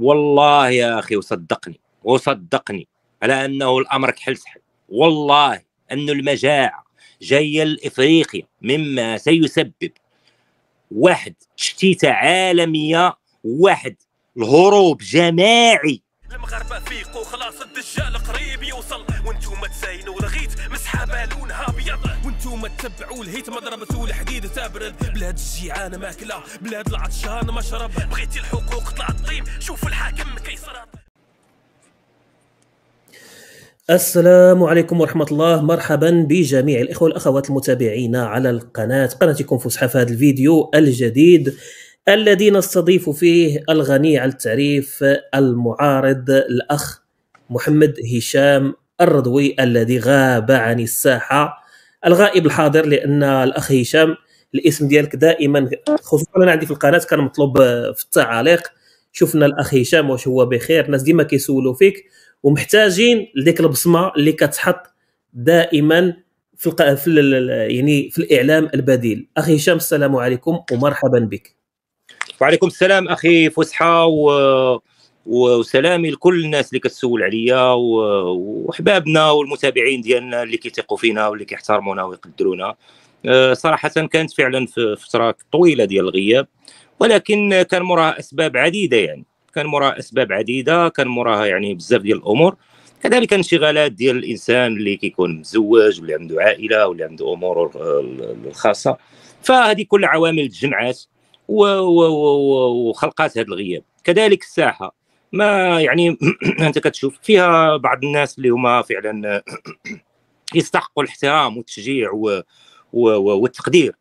والله يا اخي وصدقني وصدقني على انه الامر كحل سحل والله أن المجاعة جاية لإفريقيا مما سيسبب واحد شتيته عالمية واحد الهروب جماعي المغاربة فيقوا خلاص الدجال قريب يوصل وانتوما تساينوا لغيت مسحه لونها ابيض وانتوما تتبعوا الهيت ما الحديد تابرد بلاد الجيعان ماكلة بلاد العطشان ما شرب بغيتي الحقوق طلع الطيب شوف الحاكم كيصرب السلام عليكم ورحمة الله مرحبا بجميع الإخوة والأخوات المتابعين على القناة قناتكم فسحة في هذا الفيديو الجديد الذي نستضيف فيه الغني عن التعريف المعارض الأخ محمد هشام الرضوي الذي غاب عن الساحة الغائب الحاضر لأن الأخ هشام الاسم ديالك دائما خصوصا انا عندي في القناه كان مطلوب في التعاليق شفنا الاخ هشام واش هو بخير الناس ديما كيسولوا فيك ومحتاجين لديك البصمه اللي كتحط دائما في, في يعني في الاعلام البديل اخي هشام السلام عليكم ومرحبا بك وعليكم السلام اخي فسحه و... وسلامي لكل الناس اللي كتسول عليا و... وحبابنا والمتابعين ديالنا اللي كيثقوا فينا واللي كيحترمونا ويقدرونا آه، صراحه كانت فعلا في فتره طويله ديال الغياب ولكن كان مراه اسباب عديده يعني كان مراه اسباب عديده كان مراه يعني بزاف ديال الامور كذلك انشغالات ديال الانسان اللي كيكون مزوج واللي عنده عائله واللي عنده امور آه، الخاصه فهذه كل عوامل تجمعات وخلقات هذا الغياب كذلك الساحه ما يعني انت كتشوف فيها بعض الناس اللي هما فعلا يستحقوا الاحترام والتشجيع والتقدير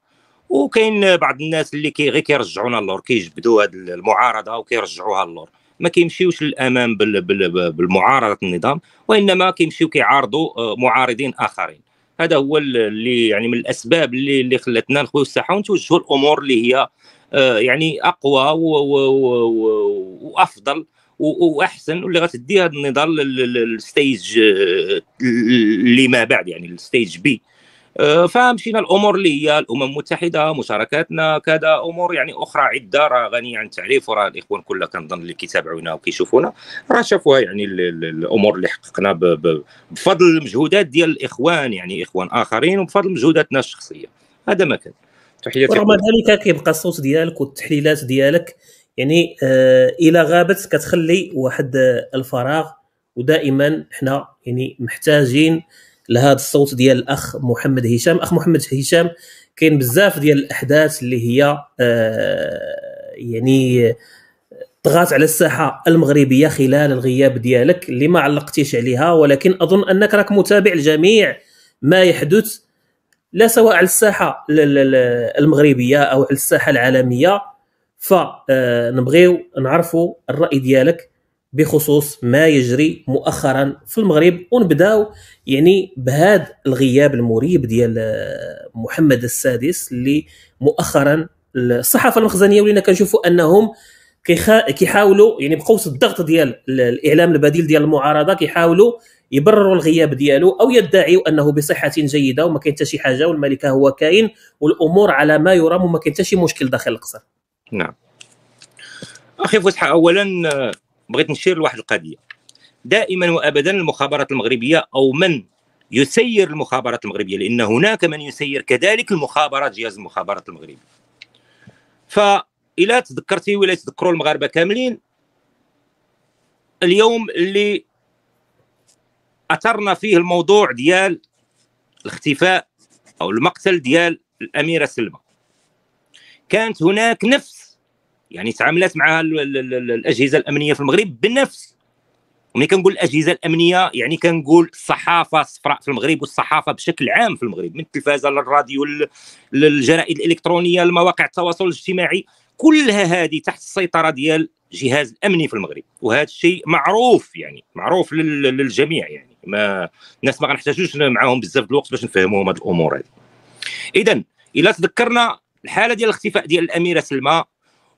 وكاين بعض الناس اللي كي غير كيرجعونا للور كيجبدوا هذه المعارضه وكيرجعوها للور ما كيمشيوش للامام بالمعارضه النظام وانما كيمشيو كيعارضوا آه، معارضين اخرين هذا هو اللي يعني من الاسباب اللي اللي خلتنا نخويو الساحه ونتوجهوا الامور اللي هي آه، يعني اقوى وافضل واحسن واللي غتدي هذا النضال للستيج آه، اللي ما بعد يعني الستيج بي آه، فمشينا الامور اللي هي الامم المتحده مشاركاتنا كذا امور يعني اخرى عده راه غنيه عن التعريف وراه الاخوان كلها كنظن اللي كيتابعونا وكيشوفونا راه شافوها يعني الامور اللي حققنا بفضل المجهودات ديال الاخوان يعني اخوان اخرين وبفضل مجهوداتنا الشخصيه هذا ما كان تحياتي ورغم ذلك كيبقى الصوت ديالك والتحليلات ديالك يعني آه الى غابت كتخلي واحد آه، الفراغ ودائما حنا يعني محتاجين لهذا الصوت ديال الاخ محمد هشام اخ محمد هشام كاين بزاف ديال الاحداث اللي هي آه يعني طغات على الساحه المغربيه خلال الغياب ديالك اللي ما علقتيش عليها ولكن اظن انك راك متابع لجميع ما يحدث لا سواء على الساحه المغربيه او على الساحه العالميه فنبغيو آه، نعرفوا الراي ديالك بخصوص ما يجري مؤخرا في المغرب ونبداو يعني بهذا الغياب المريب ديال آه، محمد السادس اللي مؤخرا الصحافه المخزنيه ولينا كنشوفوا انهم كيحاولوا يعني بقوس الضغط ديال الاعلام البديل ديال المعارضه كيحاولوا يبرروا الغياب ديالو او يدعيوا انه بصحه جيده وما كاين حتى شي حاجه والملكه هو كاين والامور على ما يرام وما كاين حتى شي مشكل داخل القصر نعم اخي فتحه اولا آه، بغيت نشير لواحد القضيه دائما وابدا المخابرات المغربيه او من يسير المخابرات المغربيه لان هناك من يسير كذلك المخابرات جهاز المخابرات المغربي فإلا تذكرتي ولا تذكروا المغاربه كاملين اليوم اللي اثرنا فيه الموضوع ديال الاختفاء او المقتل ديال الاميره سلمى كانت هناك نفس يعني تعاملت معها الاجهزه الامنيه في المغرب بالنفس وملي كنقول الاجهزه الامنيه يعني كنقول الصحافه الصفراء في المغرب والصحافه بشكل عام في المغرب من التلفازه للراديو للجرائد الالكترونيه لمواقع التواصل الاجتماعي كلها هذه تحت السيطره ديال الجهاز الامني في المغرب وهذا الشيء معروف يعني معروف للجميع يعني ما الناس ما غنحتاجوش معاهم بزاف الوقت باش نفهموهم هذه الامور هذه اذا الا تذكرنا الحاله ديال الاختفاء ديال الاميره سلمى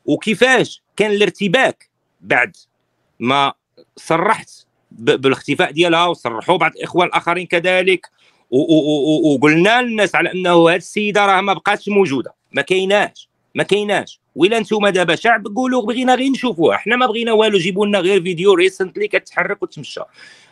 وكيفاش كان الارتباك بعد ما صرحت بالاختفاء ديالها وصرحوا بعض الاخوان الاخرين كذلك وقلنا للناس على انه هذه السيده راه ما بقاتش موجوده ما كايناش ما كايناش ولا نتوما دابا شعب قولوا بغينا غير نشوفوها حنا ما بغينا والو جيبوا لنا غير فيديو ريسنتلي كتحرك وتمشى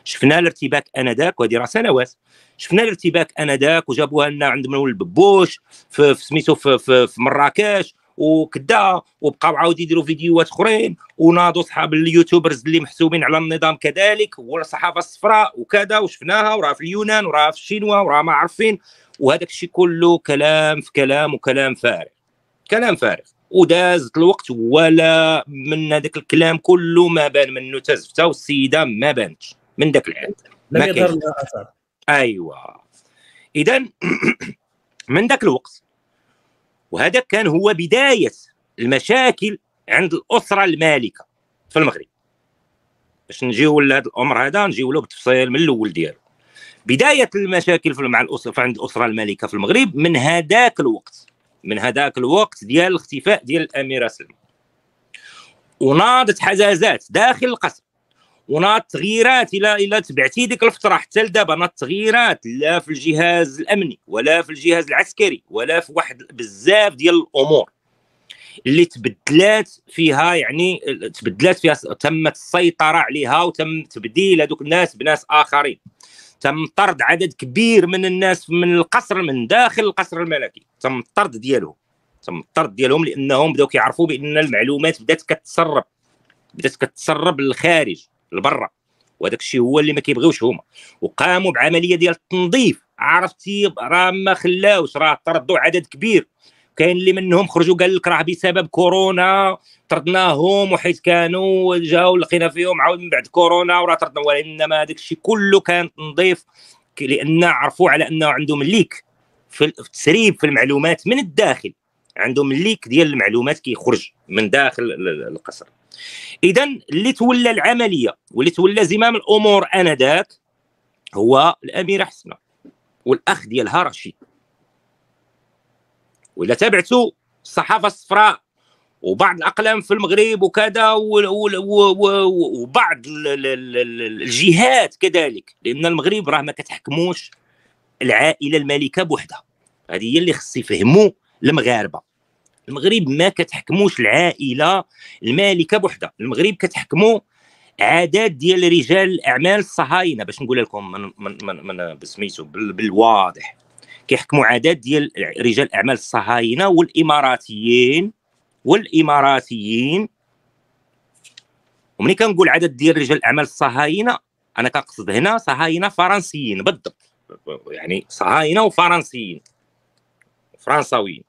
شفنا الارتباك انذاك وهذه راه سنوات شفنا الارتباك انذاك وجابوها لنا عند من الببوش في سميتو في, في, في مراكش وكدا وبقاو عاود يديروا فيديوهات اخرين وناضوا صحاب اليوتيوبرز اللي محسوبين على النظام كذلك والصحافه الصفراء وكذا وشفناها وراها في اليونان وراها في الشينوا وراها ما عارفين وهذاك الشيء كله كلام في كلام وكلام فارغ كلام فارغ وداز الوقت ولا من هذاك الكلام كله ما بان منه تزفته والسيده ما بانتش من ذاك العام لم يظهر ايوا اذا من ذاك الوقت وهذا كان هو بدايه المشاكل عند الاسره المالكه في المغرب باش نجيو لهذا الامر هذا نجيو له بالتفصيل من الاول ديالو بدايه المشاكل مع الاسره عند الاسره المالكه في المغرب من هذاك الوقت من هذاك الوقت ديال الاختفاء ديال الاميره سلمى وناضت حزازات داخل القصر وناضت تغييرات الى الى تبعتي ديك الفتره حتى لدابا ناضت تغييرات لا في الجهاز الامني ولا في الجهاز العسكري ولا في واحد بزاف ديال الامور اللي تبدلات فيها يعني تبدلات فيها تمت السيطره عليها وتم تبديل هذوك الناس بناس اخرين تم طرد عدد كبير من الناس من القصر من داخل القصر الملكي تم الطرد ديالهم تم الطرد ديالهم لانهم بداو كيعرفوا بان المعلومات بدات كتسرب بدات كتسرب للخارج لبرا وهذاك الشيء هو اللي ما كيبغيوش هما وقاموا بعمليه ديال التنظيف عرفتي راه ما خلاوش راه طردوا عدد كبير كاين اللي منهم خرجوا قال لك راه بسبب كورونا طردناهم وحيت كانوا جاوا لقينا فيهم عاود من بعد كورونا وراه طردنا وانما هذاك الشيء كله كان تنظيف لان عرفوا على انه عندهم الليك في التسريب في المعلومات من الداخل عندهم الليك ديال المعلومات كيخرج من داخل القصر اذا اللي تولى العمليه واللي تولى زمام الامور انذاك هو الاميره حسنه والاخ ديالها رشيد والا تابعتوا الصحافه الصفراء وبعض الاقلام في المغرب وكذا وبعض الجهات كذلك لان المغرب راه ما كتحكموش العائله المالكه بوحدها هذه هي اللي خص يفهموا المغاربه المغرب ما كتحكموش العائله المالكه بوحدها المغرب كتحكموا عادات ديال رجال الاعمال الصهاينه باش نقول لكم من من من, من بسميتو بالواضح كيحكموا عدد ديال رجال الاعمال الصهاينه والاماراتيين والاماراتيين ومني كنقول عدد ديال رجال الاعمال الصهاينه انا كنقصد هنا صهاينه فرنسيين بالضبط يعني صهاينه وفرنسيين فرنساويين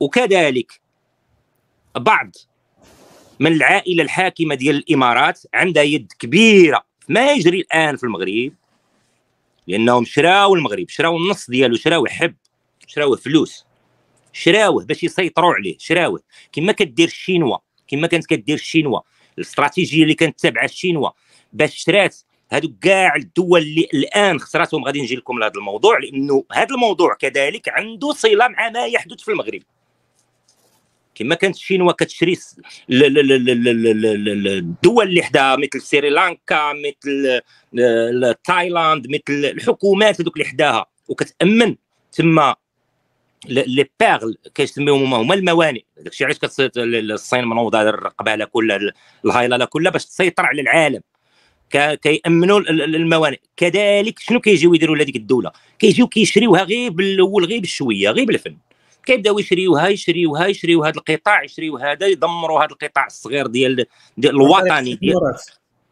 وكذلك بعض من العائله الحاكمه ديال الامارات عندها يد كبيره ما يجري الان في المغرب لانهم شراو المغرب شراو النص ديالو شراو حب شراوه فلوس شراوه باش يسيطروا عليه شراوه كما كدير الشينوا كما كانت كدير الشينوا الاستراتيجيه اللي كانت تابعه الشينوا باش شرات هادو كاع الدول اللي الان خسراتهم غادي نجي لكم لهذا الموضوع لانه هذا الموضوع كذلك عنده صله مع ما يحدث في المغرب كما كانت الشينوا كتشري الدول اللي حداها مثل سريلانكا مثل آه، تايلاند مثل الحكومات هذوك اللي حداها وكتامن تما لي بيرل كيسميوهم هما هما الموانئ داكشي علاش الصين منوضه الرقبه على كل الهايله على كلها باش تسيطر على العالم كيامنوا الموانئ كذلك شنو كيجيو يديروا لهذيك الدوله كيجيو كيشريوها غير بالاول غير بالشويه غير بالفن كيبداو يشريو هاي يشريو هاي يشريو هذا القطاع يشريو هذا يدمروا هذا القطاع الصغير ديال, ديال الوطني ديال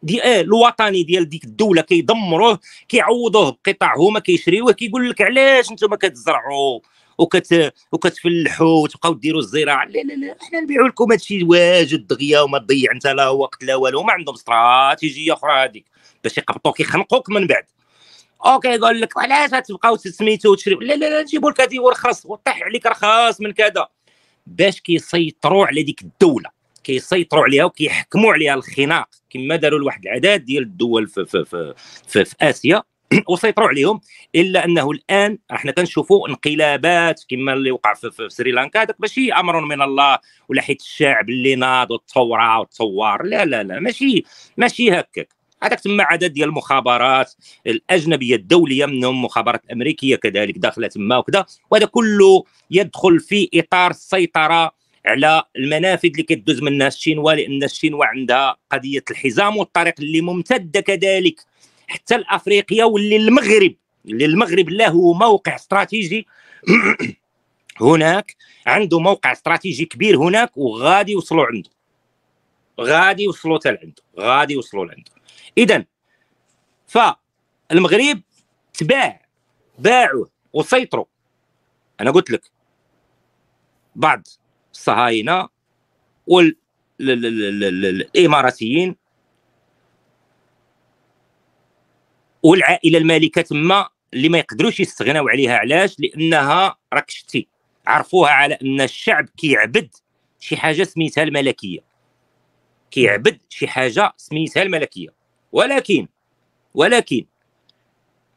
دي اه الوطني ديال ديك الدوله كيدمروه كيعوضوه بقطاع هما كيشريوه كيقول لك علاش انتم كتزرعوا وكت وكتفلحوا وتبقاو ديروا الزراعه لا لا لا حنا نبيعوا لكم هادشي واجد دغيا وما تضيع انت لا وقت لا والو ما عندهم استراتيجيه اخرى هذيك باش يقبطوك يخنقوك من بعد اوكي يقول لك علاش تبقاو سميتو تشريو لا لا لا نجيبوا لك هذه ورخص وطيح عليك رخاص من كذا باش كيسيطروا على ديك الدوله كيسيطروا عليها وكيحكموا عليها الخناق كما داروا لواحد العدد ديال الدول في في في, في, في اسيا وسيطروا عليهم الا انه الان احنا كنشوفوا انقلابات كما اللي وقع في, في سريلانكا هذاك ماشي امر من الله ولا حيت الشعب اللي ناض والثوره والثوار لا لا لا ماشي ماشي هكاك هذاك تما عدد ديال المخابرات الاجنبيه الدوليه منهم مخابرات امريكيه كذلك داخله تما وكذا وهذا كله يدخل في اطار السيطره على المنافذ اللي كتدوز منها الشينوا لان الشينوا عندها قضيه الحزام والطريق اللي ممتده كذلك حتى لافريقيا واللي المغرب اللي المغرب له موقع استراتيجي هناك عنده موقع استراتيجي كبير هناك وغادي يوصلوا عنده غادي يوصلوا حتى لعنده غادي يوصلوا لعنده اذا فالمغرب تباع باعوه وسيطروا انا قلت لك بعض الصهاينه والاماراتيين والعائله المالكه تما اللي ما يقدروش يستغناو عليها علاش لانها راك شتي عرفوها على ان الشعب كيعبد شي حاجه سميتها الملكيه كيعبد شي حاجه سميتها الملكيه ولكن ولكن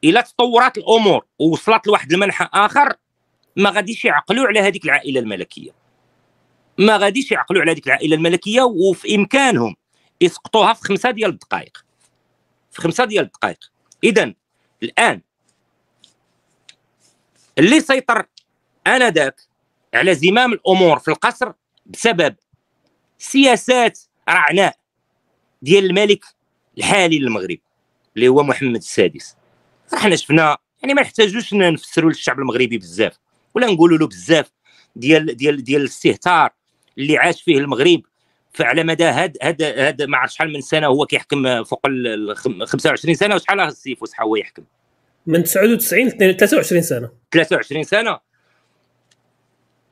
الا تطورات الامور ووصلت لواحد المنحى اخر ما غاديش يعقلوا على هذيك العائله الملكيه ما غاديش يعقلوا على هذيك العائله الملكيه وفي امكانهم يسقطوها في خمسه ديال الدقائق في خمسه ديال الدقائق اذا الان اللي سيطر انذاك على زمام الامور في القصر بسبب سياسات رعناء ديال الملك الحالي للمغرب اللي هو محمد السادس حنا شفنا يعني ما نحتاجوش نفسروا للشعب المغربي بزاف ولا نقولوا له بزاف ديال ديال ديال الاستهتار اللي عاش فيه المغرب فعلى مدى هاد هاد هاد ما عرف شحال من سنه هو كيحكم فوق ال 25 سنه وشحال السيف وصحى هو يحكم من 99 ل 23 سنه 23 سنه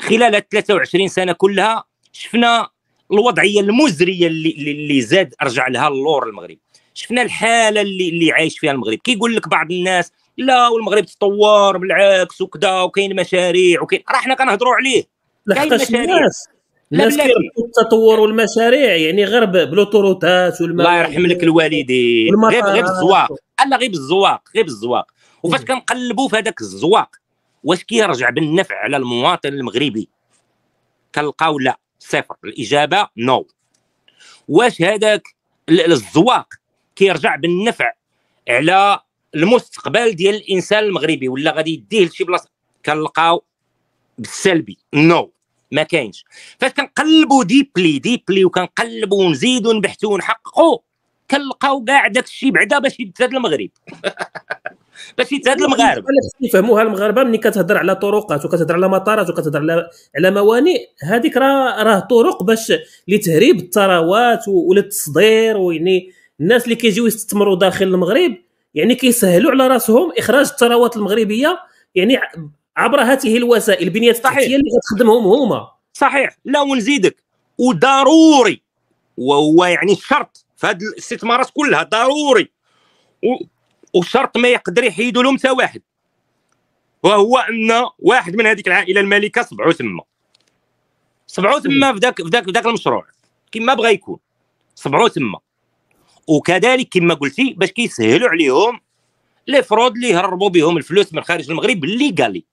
خلال 23 سنه كلها شفنا الوضعيه المزريه اللي, اللي زاد رجع لها اللور المغرب شفنا الحاله اللي اللي عايش فيها المغرب كيقول لك بعض الناس لا والمغرب تطور بالعكس وكذا وكاين مشاريع وكاين راه حنا كنهضروا عليه كاين مشاريع الناس كيربطوا التطور والمشاريع يعني غير بلوتوروتات والماء الله يرحم لك الوالدين غير غير بالزواق الا غير بالزواق غير بالزواق وفاش كنقلبوا في هذاك الزواق واش كيرجع بالنفع على المواطن المغربي كنلقاو لا صفر الاجابه نو واش هذاك الزواق كيرجع بالنفع على المستقبل ديال الانسان المغربي ولا غادي يديه لشي بلاصه كنلقاو بالسلبي نو no. ما كاينش فاش كنقلبوا ديبلي ديبلي وكنقلبوا ونزيدوا ونبحثوا ونحققوا كنلقاو كاع داك الشيء بعدا باش يتزاد المغرب باش يتزاد المغرب يفهموها المغاربه ملي كتهضر على طرقات وكتهضر على مطارات وكتهضر على على موانئ هذيك راه راه طرق باش لتهريب الثروات وللتصدير ويعني الناس اللي كيجيو يستثمروا داخل المغرب يعني كيسهلوا على راسهم اخراج الثروات المغربيه يعني عبر هذه الوسائل البنيه التحتيه اللي غتخدمهم هما صحيح لا ونزيدك وضروري وهو يعني شرط في هذه الاستثمارات كلها ضروري وشرط ما يقدر يحيدوا لهم واحد وهو ان واحد من هذيك العائله المالكه سبعو تما سبعو تما في ذاك في ذاك المشروع كما بغى يكون سبعو تما وكذلك كما قلتي باش كيسهلوا عليهم لي فرود اللي هربوا بهم الفلوس من خارج المغرب ليغالي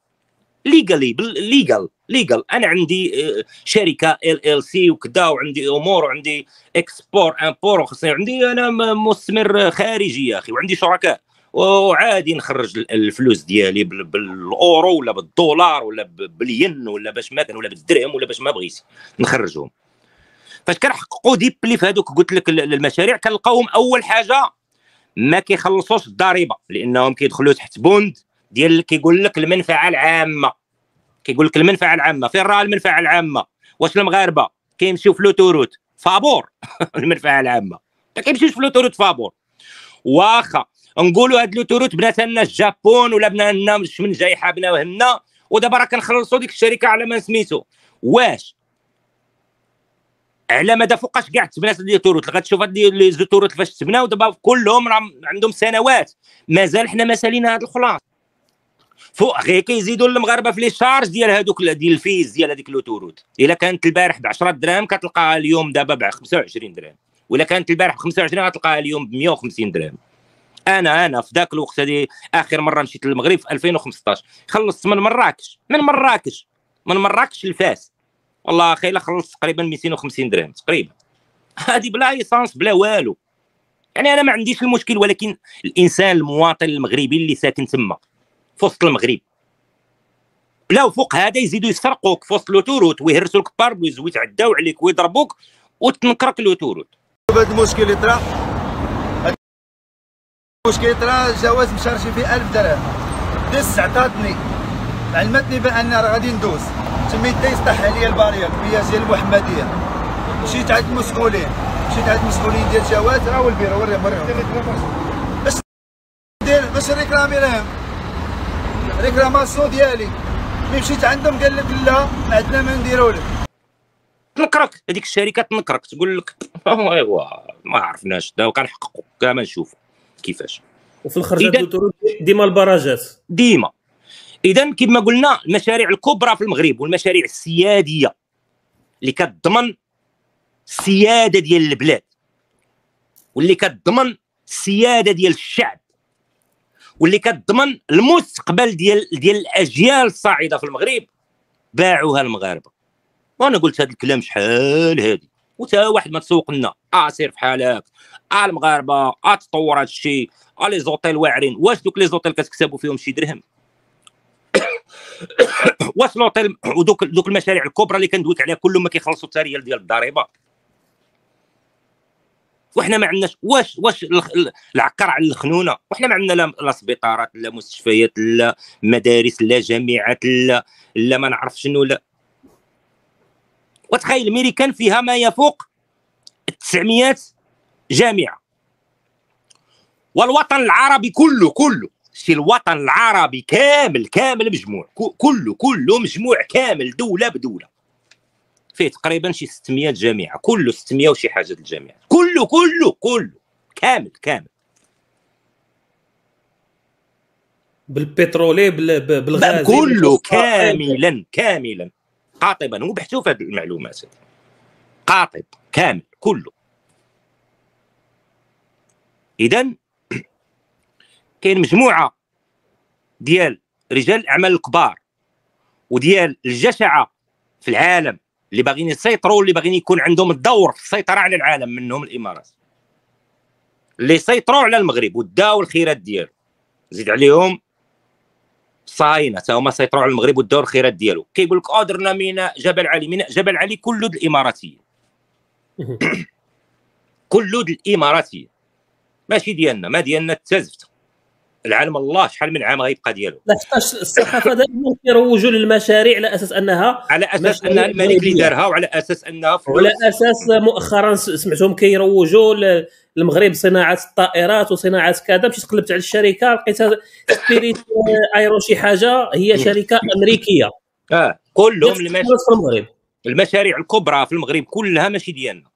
ليغالي ليغال ليغال انا عندي آه، شركه ال ال سي وكذا وعندي امور وعندي اكسبور امبور وخصني عندي انا مستثمر خارجي يا اخي وعندي شركاء وعادي نخرج الفلوس ديالي بالاورو ولا بالدولار ولا بالين ولا باش ما كان ولا بالدرهم ولا باش ما بغيت نخرجهم فاش كنحققوا ديبلي في هذوك قلت لك المشاريع كنلقاوهم اول حاجه ما كيخلصوش الضريبه لانهم كيدخلوا تحت بند ديال كيقول لك المنفعه العامه كيقول لك المنفعه العامه فين راه المنفعه العامه واش المغاربه كيمشيو في لوتوروت فابور المنفعه العامه ما كيمشيوش في لوتوروت فابور واخا نقولوا هاد لوتوروت بنات لنا الجابون ولا بنا لنا من جاي حابنا وهنا ودابا راه كنخلصوا ديك الشركه على ما سميتو واش على مدى فوقاش كاع تبنات لي توروت لقد تشوف هاد لي زوتوروت فاش تبناو دابا كلهم راه عندهم سنوات مازال حنا ما سالينا هاد الخلاص فوق غير كيزيدوا المغاربه في لي شارج ديال هذوك ديال الفيز ديال هذيك لوتوروت الا كانت البارح ب 10 دراهم كتلقاها اليوم دابا ب 25 درهم ولا كانت البارح ب 25 غتلقاها اليوم ب 150 درهم انا انا في ذاك الوقت هذه اخر مره مشيت للمغرب في 2015 خلصت من مراكش من مراكش من مراكش لفاس والله خيلا خلصت تقريبا 250 درهم تقريبا هذه بلا ايسانس بلا والو يعني انا ما عنديش المشكل ولكن الانسان المواطن المغربي اللي ساكن تما في وسط المغرب لا وفوق هذا يزيدوا يسرقوك في وسط لوتوروت ويهرسوا لك باربيز ويتعداو عليك ويضربوك وتنكرك لوتوروت هذا المشكل اللي طرا المشكل اللي طرا جواز مشارشي فيه 1000 درهم دس عطاتني علمتني بان راه غادي ندوز تميتا يسطح عليا البارير ديال المحمديه مشيت عند المسؤولين مشيت عند المسؤولين ديال جوات راهو البير وريهم وريهم ندير باش نريكلامي لهم ريكلاماسيون ديالي ملي مشيت عندهم قال لك لا ما عندنا ما نديرو لك تنكرك هذيك الشركه تنكرك تقول لك ايوا ما عرفناش دابا كنحققوا كما نشوفوا كيفاش وفي الخرجه ديما البراجات ديما اذا كما قلنا المشاريع الكبرى في المغرب والمشاريع السياديه اللي كتضمن السياده ديال البلاد واللي كتضمن السياده ديال الشعب واللي كتضمن المستقبل ديال ديال الاجيال الصاعده في المغرب باعوها المغاربه وانا قلت هذا الكلام شحال هادي وتا واحد ما تسوق لنا اه سير في حالك اه المغاربه اه تطور هذا الشيء اه لي زوطيل واعرين واش دوك لي زوطيل كتكسبوا فيهم شي درهم واصلوا طيب، ودوك دوك المشاريع الكبرى اللي كندويك عليها كلهم ما كيخلصوا التاريال ريال ديال الضريبه وحنا ما عندناش واش واش العكر على الخنونه وحنا ما عندنا لا سبيطارات لا مستشفيات لا مدارس لا جامعات لا لا ما نعرف شنو لا وتخيل ميريكان فيها ما يفوق 900 جامعه والوطن العربي كله كله شتي الوطن العربي كامل كامل مجموع كله كله مجموع كامل دوله بدوله فيه تقريبا شي 600 جامعه كله 600 وشي حاجه الجامعات كله كله كله كامل كامل بالبترولي بالغاز كله كاملا كاملا قاطبا وبحثوا في هذه المعلومات قاطب كامل كله اذا كاين مجموعه ديال رجال الاعمال الكبار وديال الجشعه في العالم اللي باغيين يسيطروا اللي باغيين يكون عندهم الدور في السيطره على العالم منهم الامارات اللي سيطروا على المغرب وداو الخيرات ديالو زيد عليهم صاينه حتى هما سيطروا على المغرب وداو الخيرات ديالو كيقول لك ادرنا أه، درنا ميناء جبل علي ميناء جبل علي كله الاماراتيين كله الاماراتيين ماشي ديالنا ما ديالنا التزفت العالم الله شحال من عام غيبقى ديالو لحقاش الصحافه دائما كيروجوا للمشاريع على اساس انها على اساس انها الملك اللي دارها وعلى اساس انها فلوس وعلى اساس مؤخرا سمعتهم كيروجوا المغرب صناعه الطائرات وصناعه كذا مشيت قلبت على الشركه لقيتها سبيريت ايرو شي حاجه هي شركه امريكيه اه كلهم المشاريع المشاريع الكبرى في المغرب كلها ماشي ديالنا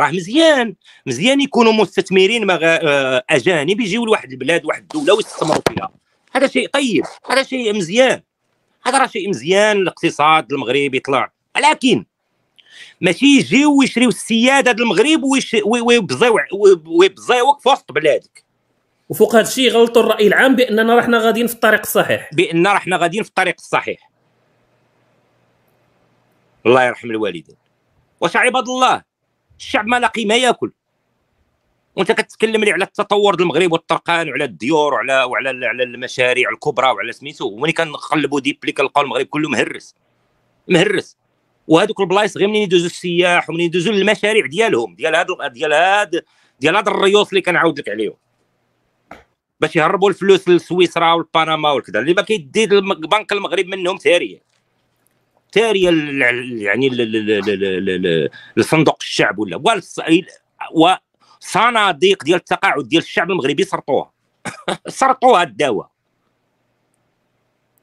راه مزيان مزيان يكونوا مستثمرين مغ... آه، اجانب يجيو لواحد البلاد واحد الدوله ويستثمروا فيها هذا شيء طيب هذا شيء مزيان هذا راه شيء مزيان الاقتصاد المغربي يطلع ولكن ماشي يجيو ويشريو السياده المغرب ويبزيو ويبزيوك في وسط بلادك وفوق هذا الشيء غلطوا الراي العام باننا رحنا غاديين في الطريق الصحيح بان رحنا غاديين في الطريق الصحيح الله يرحم الوالدين واش عباد الله الشعب ما لاقي ما ياكل وانت كتتكلم لي على التطور المغرب والطرقان وعلى الديور وعلى وعلى على المشاريع الكبرى وعلى سميتو وملي كنقلبوا ديبلي كنلقاو المغرب كله مهرس مهرس وهذوك البلايص غير منين يدوزوا السياح ومنين يدوزوا المشاريع ديالهم ديال هاد ديال هاد ديال هاد الريوس اللي كنعاود لك عليهم باش يهربوا الفلوس لسويسرا والبنما والكذا اللي ما كيدي البنك المغرب منهم ثريه تاريه يعني لصندوق الشعب ولا وصناديق ديال التقاعد ديال الشعب المغربي سرطوها سرطوها الدواء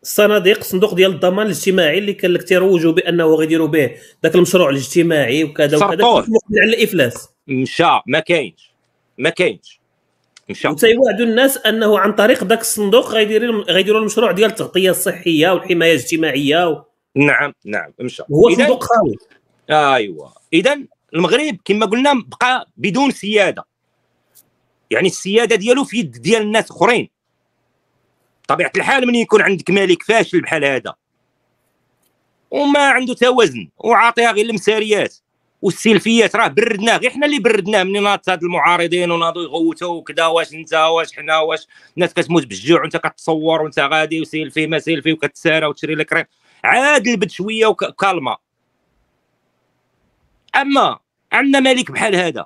الصناديق صندوق ديال الضمان الاجتماعي اللي كان لك تيروجوا بانه غيديروا به ذاك المشروع الاجتماعي وكذا وكذا على الافلاس مشى ما كاينش ما كاينش مشى وتيوعدوا الناس انه عن طريق ذاك الصندوق غيديروا المشروع ديال التغطيه الصحيه والحمايه الاجتماعيه و... نعم نعم مشى هو صندوق خاوي ايوه اذا المغرب كما قلنا بقى بدون سياده يعني السياده ديالو في يد ديال الناس اخرين طبيعه الحال من يكون عندك ملك فاشل بحال هذا وما عنده توازن وعاطيها غير المساريات والسلفيات راه بردناه غير حنا اللي بردناه من ناضت هاد المعارضين وناضوا يغوتوا وكذا واش انت واش حنا واش الناس كتموت بالجوع وانت كتصور وانت غادي وسيلفي ما سيلفي وكتسارى وتشري لك عاد لبت شويه وكالما اما عندنا ملك بحال هذا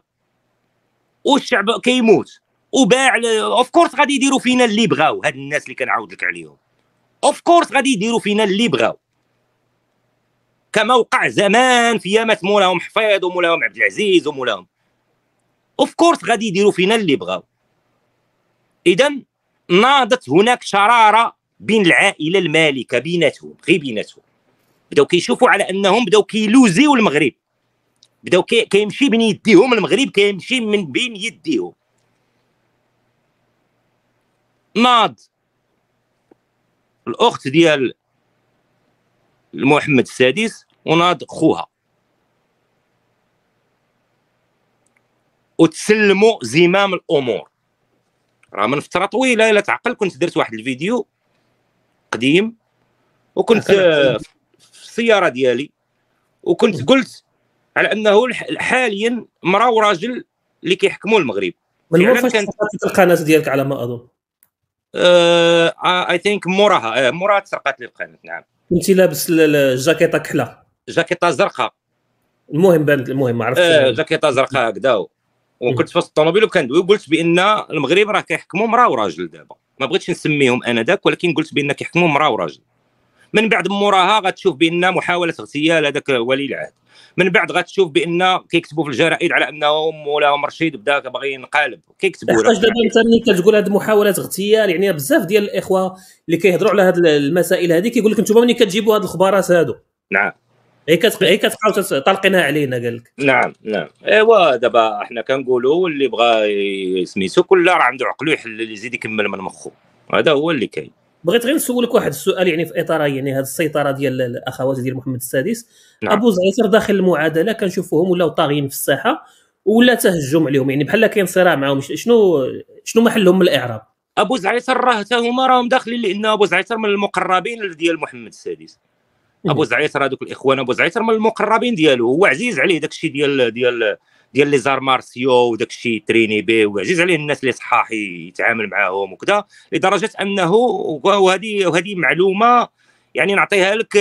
والشعب كيموت وباع اوف كورس غادي يديروا فينا اللي بغاو هاد الناس اللي كنعاود لك عليهم اوف كورس غادي يديروا فينا اللي بغاو كما وقع زمان في ايامات مولاهم حفيظ ومولاهم عبد العزيز ومولاهم اوف كورس غادي يديروا فينا اللي بغاو اذا ناضت هناك شراره بين العائله المالكه بيناتهم غير بيناتهم بداو كيشوفوا على انهم بداو كيلوزيو المغرب بداو كيمشي بين يديهم المغرب كيمشي من بين يديهم ناض الاخت ديال محمد السادس وناض خوها وتسلموا زمام الامور راه من فتره طويله الا تعقل كنت درت واحد الفيديو قديم وكنت في السياره ديالي وكنت قلت على انه حاليا مراه وراجل اللي كيحكموا المغرب من مور فاش كانت القناه ديالك على ما اظن اي آه، ثينك آه، موراها آه، موراها سرقت لي القناه نعم كنت لابس الجاكيطه كحله جاكيطه زرقاء المهم بانت المهم ما عرفتش آه جاكيطه زرقاء هكذا وكنت في الطوموبيل وكندوي وقلت بان المغرب راه كيحكموا مراه وراجل دابا ما بغيتش نسميهم انا ذاك ولكن قلت بان كيحكموا مراه وراجل من بعد موراها غتشوف بان محاوله اغتيال هذاك ولي العهد من بعد غتشوف بان كيكتبوا في الجرائد على انه مولاهم رشيد بدا باغي ينقلب كيكتبوا حيت دابا انت ملي كتقول هذه محاوله اغتيال يعني بزاف ديال الاخوه اللي كيهضروا على هذه المسائل هذه كيقول لك انتم ملي كتجيبوا هذه الخبارات هادو نعم هي كتق... هي كتحاول تلقينها علينا قال لك نعم نعم ايوا دابا حنا كنقولوا اللي بغى سميتو كل راه عنده عقلو يحلل يزيد يكمل من مخو هذا هو اللي كاين بغيت غير نسولك واحد السؤال يعني في اطار يعني هذه السيطره ديال الاخوات ديال محمد السادس نعم. ابو زعير داخل المعادله كنشوفوهم ولاو طاغيين في الساحه ولا تهجم عليهم يعني بحال كاين صراع معاهم شنو شنو محلهم من الاعراب ابو زعيتر راه حتى هما راهم داخلين لان ابو زعيتر من المقربين ديال محمد السادس ابو زعيتر هذوك الاخوان ابو زعيتر من المقربين ديالو هو عزيز عليه داك الشيء ديال ديال ديال لي زار مارسيو وداك الشيء تريني به وعزيز عليه الناس اللي صحاح يتعامل معاهم وكذا لدرجه انه وهذه وهذه معلومه يعني نعطيها لك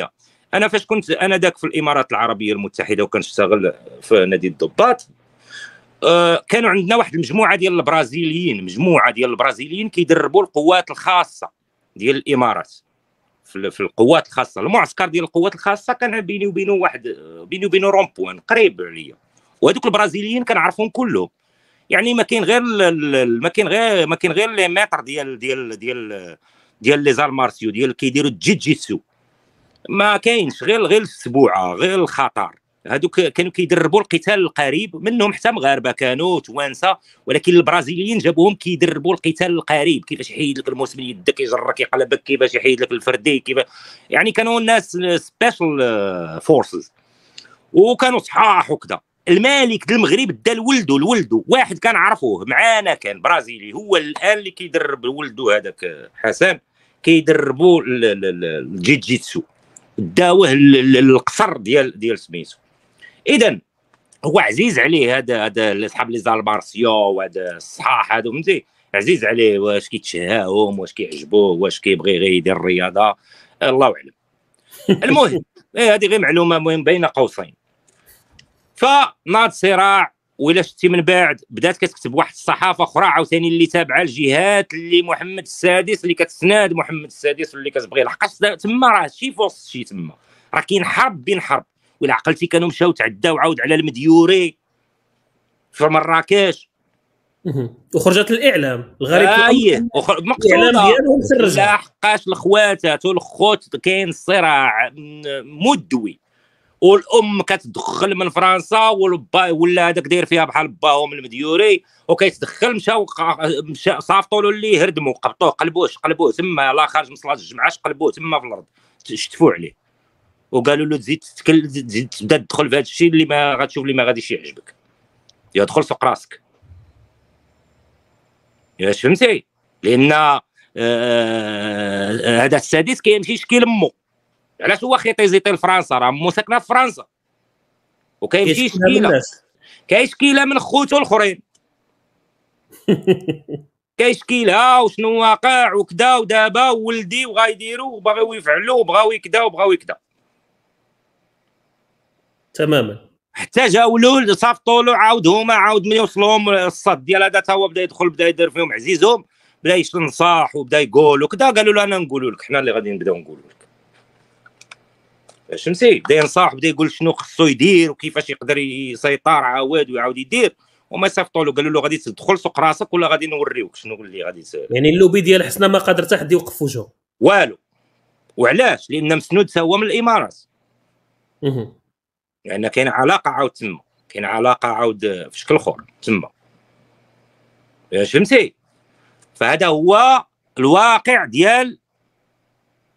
900% انا فاش كنت انا ذاك في الامارات العربيه المتحده وكنشتغل في نادي الضباط أه كانوا عندنا واحد المجموعه ديال البرازيليين مجموعه ديال البرازيليين كيدربوا القوات الخاصه ديال الامارات في القوات الخاصه المعسكر ديال القوات الخاصه كان بيني وبينه واحد بيني وبينه رومبوان قريب عليا وهذوك البرازيليين كنعرفهم كلهم يعني ما كاين غير ما كاين غير ما كاين غير لي ماتر ديال ديال ديال ديال لي زار مارسيو ديال كيديروا الجيجيتسو ما كاينش غير غير السبوعه غير الخطر هذوك كانوا كيدربوا القتال القريب منهم حتى مغاربه كانوا توانسه ولكن البرازيليين جابوهم كيدربوا القتال القريب كيفاش يحيد لك الموسم يدك يجرك يقلبك كيفاش يحيد لك الفردي كيف يعني كانوا الناس سبيشال آه، فورسز وكانوا صحاح وكذا الملك المغرب دا لولده لولده واحد كان عرفوه معانا كان برازيلي هو الان اللي كيدرب ولده هذاك آه، حسن كيدربوا الجيتجيتسو داوه القصر ديال ديال سميتو اذا هو عزيز عليه هذا هذا اصحاب لي زالبارسيو وهذا الصحاح هذو فهمتي عزيز عليه واش كيتشهاهم واش كيعجبوه واش كيبغي غير يدير الرياضه الله اعلم المهم إيه هذه غير معلومه مهم بين قوسين فناض صراع ولا شتي من بعد بدات كتكتب واحد الصحافه اخرى عاوتاني اللي تابعه الجهات اللي محمد السادس اللي كتسناد محمد السادس واللي كتبغي لحقاش تما راه شي في وسط شي تما راه كاين حرب بين حرب ولا عقلتي كانوا مشاو تعداو عاود على المديوري في مراكش وخرجت الاعلام الغريب آه، آيه. وخر... الاعلام ديالهم سرجها لحقاش الخواتات والخوت كاين صراع مدوي والام كتدخل من فرنسا والبا ولا هذاك داير فيها بحال باهم المديوري وكيتدخل مشاو مشى صافطوا له اللي هردموا قبطوه قلبوه شقلبوه تما لا خارج من صلاه الجمعه شقلبوه تما في الارض شتفوا عليه وقالوا له تزيد تتكل تزيد تبدا تدخل في هذا الشيء اللي ما غتشوف اللي ما غاديش يعجبك يدخل سوق راسك واش فهمتي لان آه، آه، هذا آه السادس كيمشي يشكي لمو علاش هو خيطي يزيطي لفرنسا راه مو ساكنه في فرنسا وكيمشي يشكي كيشكي لها من خوتو الاخرين كيشكي لها آه، وشنو واقع وكذا ودابا وولدي وغايديروا وبغاو يفعلوا وبغاو كذا وبغاو كذا تماما حتى جاو الاول صافطوا له عاود هما عاود ملي يوصلهم الصد ديال هذا تا هو بدا يدخل بدا يدير فيهم عزيزهم بدا ينصح وبدا يقول وكذا قالوا له انا نقول لك حنا اللي غادي نبداو نقول لك فهمتي بدا ينصاح بدا يقول شنو خصو يدير وكيفاش يقدر يسيطر عاود ويعاود يدير وما صيفطوا له قالوا له غادي تدخل سوق راسك ولا غادي نوريوك شنو اللي غادي تسأل. يعني اللوبي ديال حسنا ما قادر حتى حد يوقف وجهه والو وعلاش لان مسنود هو من الامارات لان يعني كاين علاقه عاود تما كاين علاقه عاود في شكل اخر تما فهمتي فهذا هو الواقع ديال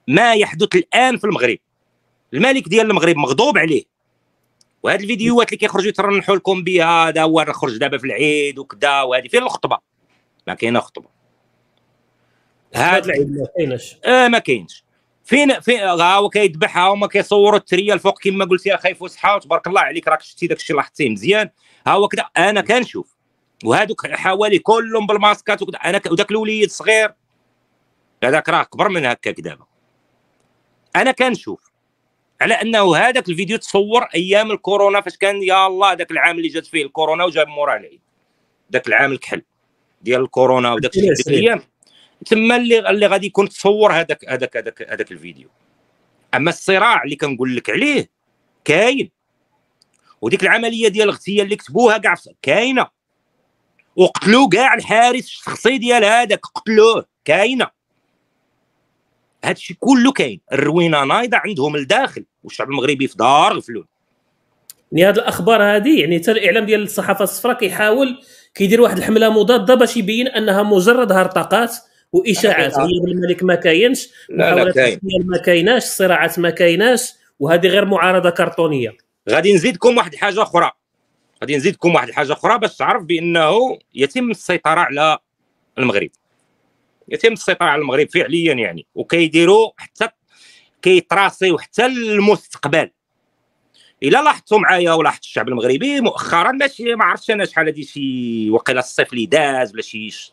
ما يحدث الان في المغرب الملك ديال المغرب مغضوب عليه وهاد الفيديوهات اللي كيخرجوا يترنحوا لكم بها هذا هو خرج دابا في العيد وكذا وهذه فين الخطبه ما كاينه خطبه هاد ما كاينش آه ما كاينش فين فين هو آه، كيذبحها هما كيصوروا الثريه الفوق كما قلت يا خايف وسحه وتبارك الله عليك راك شفتي داك الشيء لاحظتيه مزيان ها هو كذا انا كنشوف وهذوك حوالي كلهم بالماسكات وكذا انا وداك الوليد صغير هذاك راه كبر من هكاك دابا انا كنشوف على انه هذاك الفيديو تصور ايام الكورونا فاش كان يا الله ذاك العام اللي جات فيه الكورونا وجاب موراه العيد ذاك العام الكحل ديال الكورونا وداك الشيء الايام تما اللي اللي غادي يكون تصور هذاك هذاك هذاك هذاك الفيديو اما الصراع اللي كنقول لك عليه كاين وديك العمليه ديال الاغتيال اللي كتبوها كاع كاينه وقتلوا كاع الحارس الشخصي ديال هذاك قتلوه كاينه هادشي كله كاين الروينه نايضه عندهم الداخل والشعب المغربي في دار غفلون يعني هاد الاخبار هذه يعني حتى الاعلام ديال الصحافه الصفراء كيحاول كيدير واحد الحمله مضاده باش يبين انها مجرد هرطقات واشاعات غياب الملك ما كاينش محاولات ما كايناش صراعات ما كايناش وهذه غير معارضه كرتونيه غادي نزيدكم واحد الحاجه اخرى غادي نزيدكم واحد الحاجه اخرى باش تعرف بانه يتم السيطره على المغرب يتم السيطره على المغرب فعليا يعني وكيديروا حتى كيتراسيو حتى المستقبل الا لاحظتوا معايا ولاحظت الشعب المغربي مؤخرا ماشي ما عرفتش انا شحال هذه شي وقيلا الصيف اللي داز ولا شي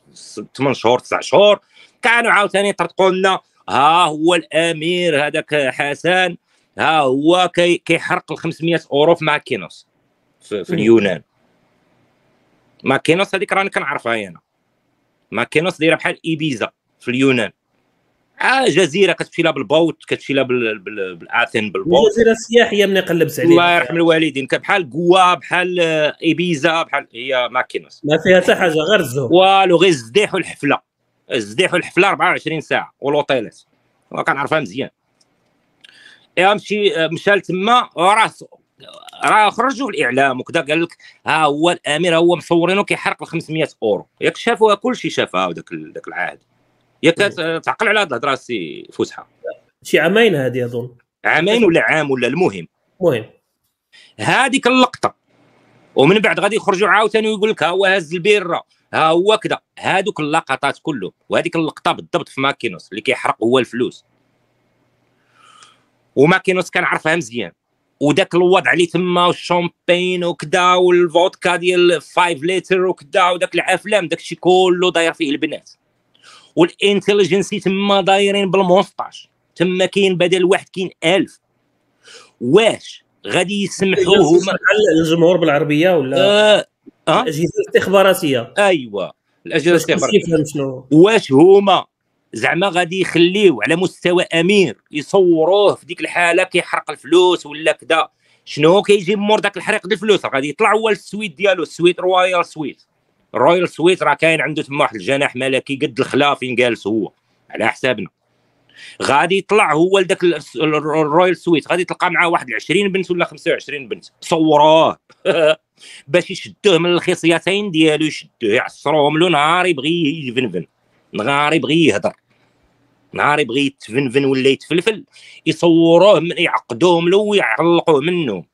8 شهور 9 شهور كانوا عاوتاني يطرطقوا لنا ها هو الامير هذاك حسن ها هو كي كيحرق ال 500 اورو في ماكينوس في, في اليونان ماكينوس هذيك راني كنعرفها انا ماكينوس دايره بحال ايبيزا في اليونان آه جزيره كتمشي لها بالبوت كتمشي لها بالاثن بالبوت جزيره سياحيه من قلبت عليها الله يرحم الوالدين بحال كوا بحال آه، ايبيزا بحال هي ماكينوس ما فيها حتى حاجه غير الزهور والو غير الزديح والحفله الزديح والحفله 24 ساعه والوطيلات كنعرفها مزيان ايوا مشي آه، مشى لتما راه راه خرجوا في الاعلام وكذا قال لك ها هو الامير هو مصورينه كيحرق ب 500 اورو ياك شافوها كلشي شافها ذاك ذاك العهد ياك تعقل على هذه الهضره سي فسحه شي عامين هذه اظن عامين ولا عام ولا المهم المهم هذيك اللقطه ومن بعد غادي يخرجوا عاوتاني ويقول لك ها هو هز البيره ها هو كذا هذوك اللقطات كلهم وهذيك اللقطه بالضبط في ماكينوس اللي كيحرق هو الفلوس وماكينوس كان عارفها مزيان وداك الوضع اللي تما والشامبين وكذا والفودكا ديال 5 لتر وكذا وداك الافلام داك الشيء كله داير فيه البنات والانتليجنسي تما دايرين بالمونسطاش تما كاين بدل واحد كاين ألف واش غادي يسمحوا هما الجمهور بالعربيه ولا آه. آه؟ الاجهزه الاستخباراتيه ايوا الاجهزه الاستخباراتيه واش هما زعما غادي يخليو على مستوى امير يصوروه في ديك الحاله كيحرق الفلوس ولا كذا شنو كيجي مور داك الحريق ديال الفلوس غادي يطلع هو السويت ديالو السويت رويال سويت رويال سويت راه كاين عنده تما واحد الجناح ملكي قد الخلا فين جالس هو على حسابنا غادي يطلع هو لذاك الرويال سويت غادي تلقى معاه واحد 20 بنت ولا 25 بنت صوروه باش يشدوه من الخصيتين ديالو يشدوه يعصروهم له نهار يبغي يفنفن نهار يبغي يهضر نهار يبغي يتفنفن ولا يتفلفل يصوروه من يعقدوهم له ويعلقوه منه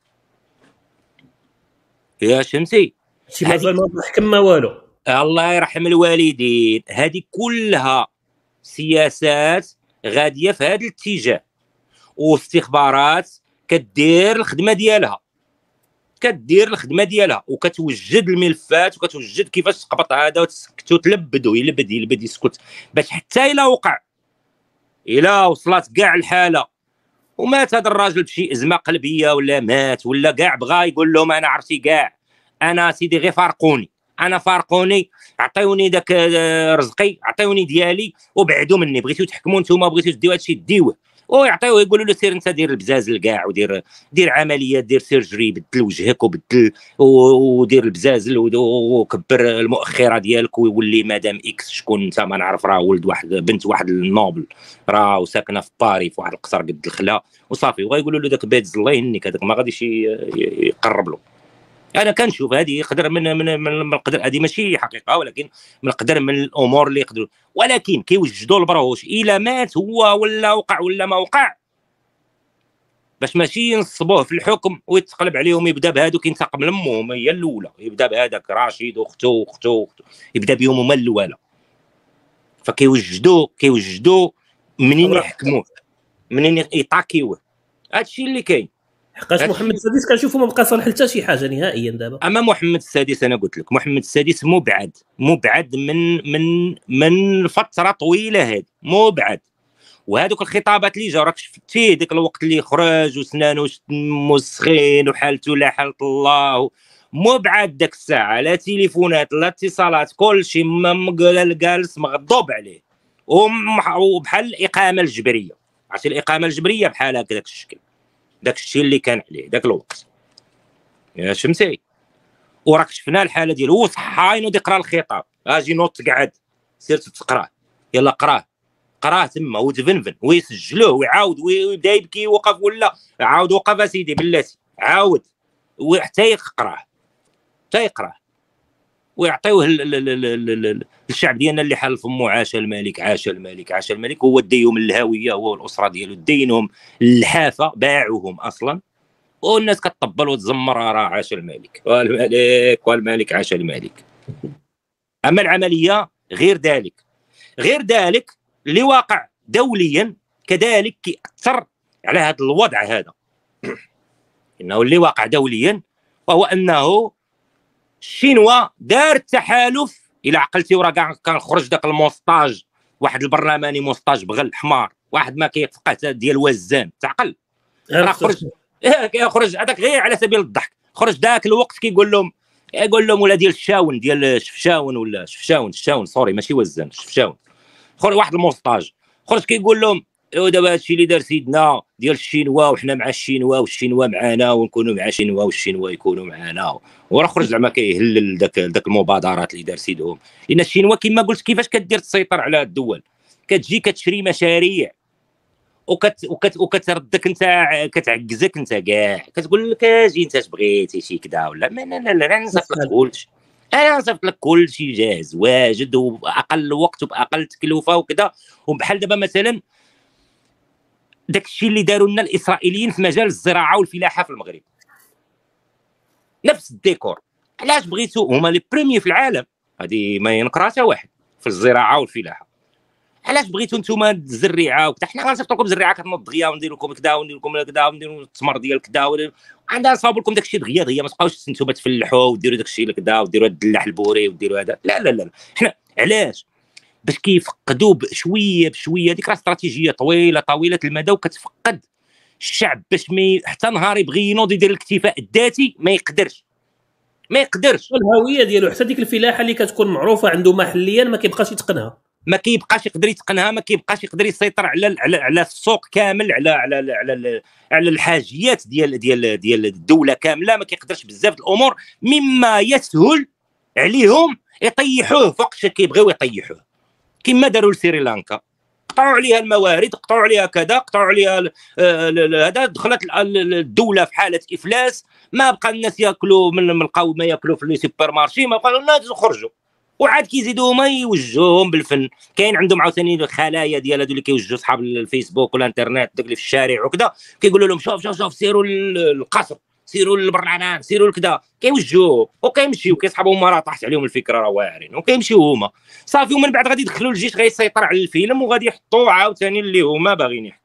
يا شمسي شي مازال ما محكم ما والو الله يرحم الوالدين هذه كلها سياسات غاديه في هذا الاتجاه واستخبارات كدير الخدمه ديالها كدير الخدمه ديالها وكتوجد الملفات وكتوجد كيفاش تقبط هذا وتسكت وتلبد ويلبد يلبد يسكت باش حتى الا وقع الا وصلت كاع الحاله ومات هذا الراجل بشي ازمه قلبيه ولا مات ولا كاع بغا يقول لهم انا عرفتي كاع انا سيدي غير فارقوني انا فارقوني عطيوني داك آه، رزقي عطيوني ديالي وبعدوا مني بغيتو تحكموا نتوما بغيتو ديروا هادشي ديوه ويعطيوه يقولوا له سير انت دير البزاز الكاع ودير دير عمليه دير سيرجري بدل وجهك وبدل ودير البزاز وكبر المؤخره ديالك ويولي مدام اكس شكون انت ما نعرف راه ولد واحد بنت واحد النوبل راه وساكنه في باري في واحد القصر قد الخلا وصافي وغيقولوا له داك بيتز الله يهنيك هذاك ما غاديش يقرب له انا كنشوف هذه قدر من من من القدر هذه ماشي حقيقه ولكن من القدر من الامور اللي يقدروا ولكن كيوجدوا البروش الا مات هو ولا وقع ولا ما وقع باش ماشي ينصبوه في الحكم ويتقلب عليهم يبدا بهذوك ينتقم لامهم هي الاولى يبدا بهذاك رشيد واخته واخته واخته يبدا بهم هما الاولى فكيوجدوا كيوجدوا منين يحكموه منين يطاكيوه هادشي اللي كاين حقاش محمد السادس كنشوفو ما بقى صالح حتى شي حاجه نهائيا دابا اما محمد السادس انا قلت لك محمد السادس مبعد مبعد من من من فتره طويله هذه مبعد وهذوك الخطابات اللي جا راك شفتيه ذاك ديك الوقت اللي خرج وسنانو مسخين وحالته لا حالة الله مبعد ديك الساعه لا تليفونات لا اتصالات كل شيء جالس مغضوب عليه وبحال الاقامه الجبريه عرفتي الاقامه الجبريه بحال هكذاك الشكل داك الشيء اللي كان عليه داك الوقت يا شمسي وراك شفنا الحاله ديالو هو صحا ينوض يقرا الخطاب اجي نوض تقعد سير تقراه يلا قراه قراه تما وتفنفن ويسجلوه ويعاود ويبدا يبكي وقف ولا عاود وقف اسيدي بلاتي عاود وحتى يقراه حتى يقراه ويعطيوه الشعب ديالنا اللي حال فمو عاش الملك عاش الملك عاش الملك هو ديهم الهاويه هو الاسره ديالو دينهم الحافه باعوهم اصلا والناس كتطبل وتزمر آه، راه عاش الملك والملك والملك عاش الملك اما العمليه غير ذلك غير ذلك اللي واقع دوليا كذلك كيأثر على هذا الوضع هذا انه اللي واقع دوليا وهو انه شينوا دار تحالف الى عقلتي وراه كاع كنخرج داك الموسطاج واحد البرلماني موسطاج بغل حمار واحد ما كيفقه ديال وزان تعقل راه خرج خرج هذاك غير على سبيل الضحك خرج ذاك الوقت كيقول لهم يقول لهم ولا ديال الشاون ديال شفشاون ولا شفشاون الشاون سوري ماشي وزان شفشاون خرج واحد الموسطاج خرج كيقول لهم إيه، دابا هادشي اللي دار سيدنا ديال الشينوا وحنا مع الشينوا والشينوا معانا ونكونوا مع الشينوا والشينوا يكونوا معانا وراه خرج زعما كيهلل داك داك المبادرات اللي دار سيدهم لان الشينوا كما قلت كيفاش كدير تسيطر على الدول كتجي كتشري مشاريع وكت وكت وكتردك انت كتعكزك انت كاع كتقول لك اجي آه، انت بغيتي شي كذا ولا ما لا لا لا نصيفط لك كلشي انا نصيفط لك كلشي جاهز واجد وباقل وقت وباقل تكلفه وكذا وبحال دابا مثلا داك الشيء اللي داروا لنا الاسرائيليين في مجال الزراعه والفلاحه في المغرب نفس الديكور علاش بغيتو هما لي بريمي في العالم هذه ما ينقراش حتى واحد في الزراعه والفلاحه علاش بغيتو نتوما الزريعه وكذا حنا غنصيفط لكم الزريعه كتنوض دغيا وندير لكم كذا وندير لكم كذا وندير التمر ديال كذا عندها نصاوب لكم داك الشيء دغيا دغيا ما تبقاوش نتوما تفلحوا وديروا داك الشيء كذا وديروا الدلاح البوري وديروا هذا لا لا لا حنا علاش باش كيفقدوا بشويه بشويه هذيك راه استراتيجيه طويله طويله المدى وكتفقد الشعب باش مي حتى نهار يبغي ينوض يدير الاكتفاء الذاتي ما يقدرش ما يقدرش الهويه ديالو حتى ديك الفلاحه اللي كتكون معروفه عنده محليا ما كيبقاش يتقنها ما كيبقاش يقدر يتقنها ما كيبقاش يقدر يسيطر على على على السوق كامل على على على على, على الحاجيات ديال ديال ديال الدوله كامله ما كيقدرش بزاف الامور مما يسهل عليهم يطيحوه فوق كيبغيو يطيحوه كما داروا لسريلانكا قطعوا عليها الموارد قطعوا عليها كذا قطعوا عليها هذا دخلت الدوله في حاله افلاس ما بقى الناس ياكلوا من القوم ما ياكلوا في السوبر مارشي ما بقى الناس خرجوا وعاد كيزيدوا ما يوجهوهم بالفن كاين عندهم عاوتاني الخلايا ديال هذو اللي كيوجهوا صحاب الفيسبوك والانترنت داك اللي في الشارع وكذا كيقولوا لهم شوف شوف شوف سيروا القصر سيروا للبرلمان سيروا لكذا كيوجهوه وكيمشيو كيصحابهم راه طاحت عليهم الفكره راه واعرين وكيمشيو هما صافي ومن بعد غادي يدخلوا الجيش غيسيطر على الفيلم وغادي يحطوا عاوتاني اللي هما باغيين يحطوا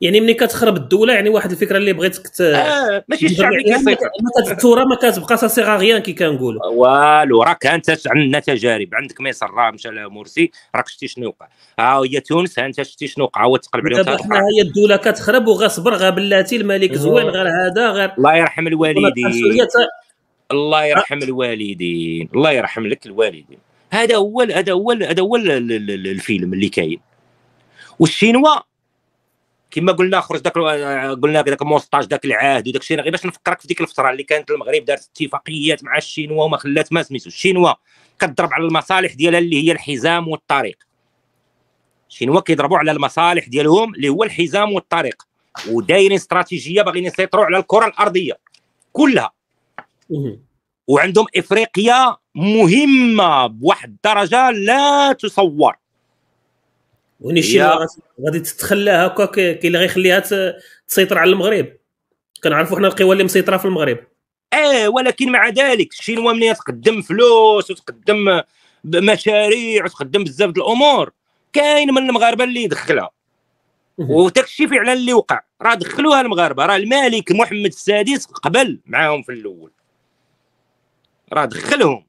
يعني ملي كتخرب الدوله يعني واحد الفكره اللي بغيتك ت آه ماشي الشعب اللي كيصيفر الثوره ما كتبقى صيغه كي كنقولوا والو راه كانت عندنا تجارب عندك مصر راه مشى لها مرسي راك شتي شنو وقع ها هي تونس ها انت شتي شنو وقع هو تقلب عليهم دابا حنا هي الدوله كتخرب وغصبر غا بلاتي الملك زوين غير هذا غير الله يرحم الوالدين الله أه؟ يرحم الوالدين الله يرحم لك الوالدين هذا هو هذا هو هذا هو الفيلم اللي كاين والشينوا كما قلنا خرج داك آه، قلنا داك موسطاج داك العهد وداك الشيء غير باش نفكرك في ديك الفتره اللي كانت المغرب دارت اتفاقيات مع الشينوا وما خلات ما سميتو الشينوا كضرب على المصالح ديالها اللي هي الحزام والطريق الشينوا كيضربوا على المصالح ديالهم اللي هو الحزام والطريق ودايرين استراتيجيه باغيين يسيطروا على الكره الارضيه كلها وعندهم افريقيا مهمه بواحد الدرجه لا تصور وهنا الشيء غادي تتخلى هكا كاين اللي غيخليها تسيطر على المغرب كنعرفوا حنا القوى اللي مسيطره في المغرب اه ولكن مع ذلك الشينوا ملي تقدم فلوس وتقدم مشاريع وتقدم بزاف الامور كاين من المغاربه اللي يدخلها وتكشي فعلا اللي وقع راه دخلوها المغاربه راه الملك محمد السادس قبل معاهم في الاول راه دخلهم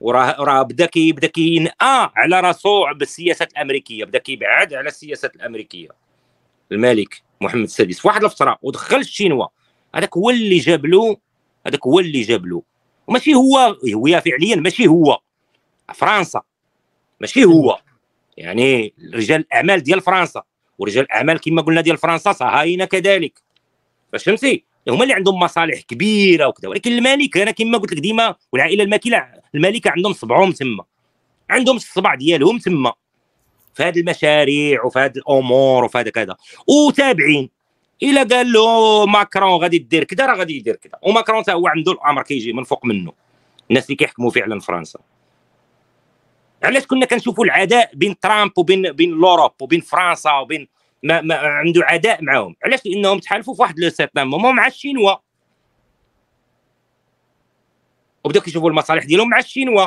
وراه راه بدا كي بدا كينأى آه، على راسو بالسياسات الامريكيه بدا كيبعد على السياسات الامريكيه الملك محمد السادس واحد الفتره ودخل الشينوا هذاك هو اللي جاب له هذاك هو اللي جاب له وماشي هو هو فعليا ماشي هو فرنسا ماشي هو يعني رجال الاعمال ديال فرنسا ورجال الاعمال كما قلنا ديال فرنسا صهاينه كذلك فهمتي يعني هما اللي عندهم مصالح كبيره وكذا ولكن الملك انا كما قلت لك ديما والعائله الماكله الملكه عندهم صبعهم تما عندهم الصبع ديالهم تما في هذه المشاريع وفي هذه الامور وفي هذا كذا وتابعين الا قال له ماكرون غادي دير كذا راه غادي يدير كذا وماكرون حتى هو عنده الامر كيجي من فوق منه الناس اللي كيحكموا فعلا فرنسا علاش كنا كنشوفوا العداء بين ترامب وبين بين لوروب وبين فرنسا وبين ما, ما عنده عداء معاهم علاش لانهم تحالفوا في واحد لو سيرتان مومون مع الشينوا وبداو كيشوفوا المصالح ديالهم مع الشينوا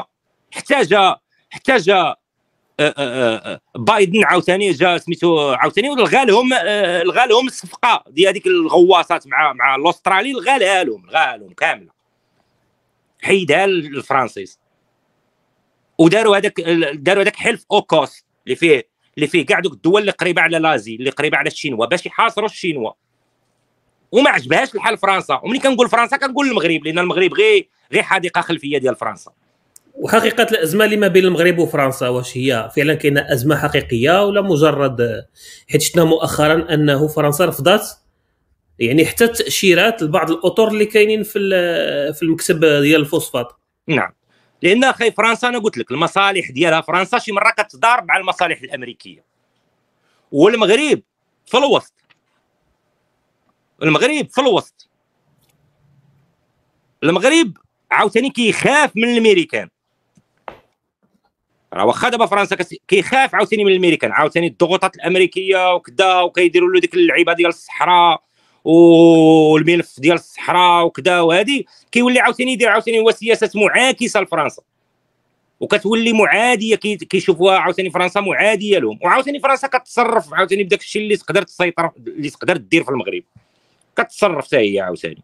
حتى جا حتى جا بايدن عاوتاني جا سميتو عاوتاني ولغالهم آه، لغالهم الصفقه ديال هذيك الغواصات مع مع الاسترالي لغالها لهم لغاها لهم كامله حيدها الفرنسيس وداروا هذاك داروا هذاك حلف اوكوس اللي فيه اللي فيه كاع دوك الدول اللي قريبه على لازي اللي قريبه على الشينوا باش يحاصروا الشينوا وما عجبهاش الحال فرنسا وملي كنقول فرنسا كنقول المغرب لان المغرب غير غير حديقه خلفيه ديال فرنسا وحقيقه الازمه اللي ما بين المغرب وفرنسا واش هي فعلا كاينه ازمه حقيقيه ولا مجرد حيت شفنا مؤخرا انه فرنسا رفضت يعني حتى تاشيرات لبعض الاطر اللي كاينين في في المكتب ديال الفوسفات نعم لان اخي فرنسا انا قلت لك المصالح ديالها فرنسا شي مره كتضارب مع المصالح الامريكيه والمغرب في الوسط المغرب في الوسط المغرب عاوتاني كيخاف من الامريكان راه واخا دابا فرنسا كيخاف عاوتاني من الامريكان عاوتاني الضغوطات الامريكيه وكذا وكيديروا له ديك اللعيبه ديال الصحراء والملف ديال الصحراء وكذا وهذه كيولي عاوتاني يدير عاوتاني هو سياسات معاكسه لفرنسا وكتولي معاديه كيشوفوها عاوتاني فرنسا معاديه لهم وعاوتاني فرنسا كتصرف عاوتاني بداك الشيء اللي تقدر تسيطر اللي تقدر دير في المغرب كتصرف حتى هي عاوتاني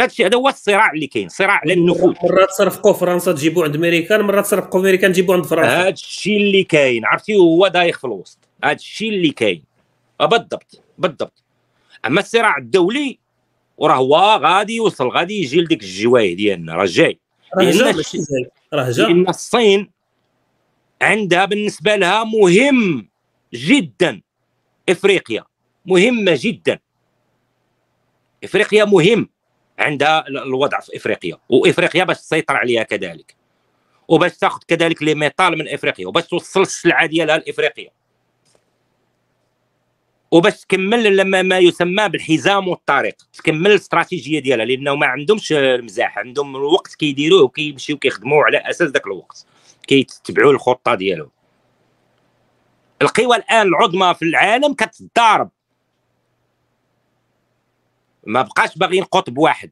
هذا الشيء هذا هو الصراع اللي كاين صراع على النفوذ مرات تصرفقوا فرنسا تجيبوا عند امريكان مرات تصرفقوا امريكان تجيبوا عند فرنسا هذا الشيء اللي كاين عرفتي هو دايخ في الوسط هذا الشيء اللي كاين أه، بالضبط بالضبط اما الصراع الدولي وراه هو غادي يوصل غادي يجي لديك الجوايه ديالنا راه جاي راه جاي لان الصين عندها بالنسبه لها مهم جدا افريقيا مهمه جدا افريقيا مهم عندها الوضع في افريقيا وافريقيا باش تسيطر عليها كذلك وباش تاخذ كذلك لي ميتال من افريقيا وباش توصل السلعه ديالها لافريقيا وباش تكمل لما ما يسمى بالحزام والطريق تكمل الاستراتيجيه ديالها لانه ما عندهمش المزاح عندهم الوقت كيديروه وكيمشيو كيخدموا على اساس ذاك الوقت كيتبعوا الخطه ديالهم القوى الان العظمى في العالم كتضارب ما بقاش باغيين قطب واحد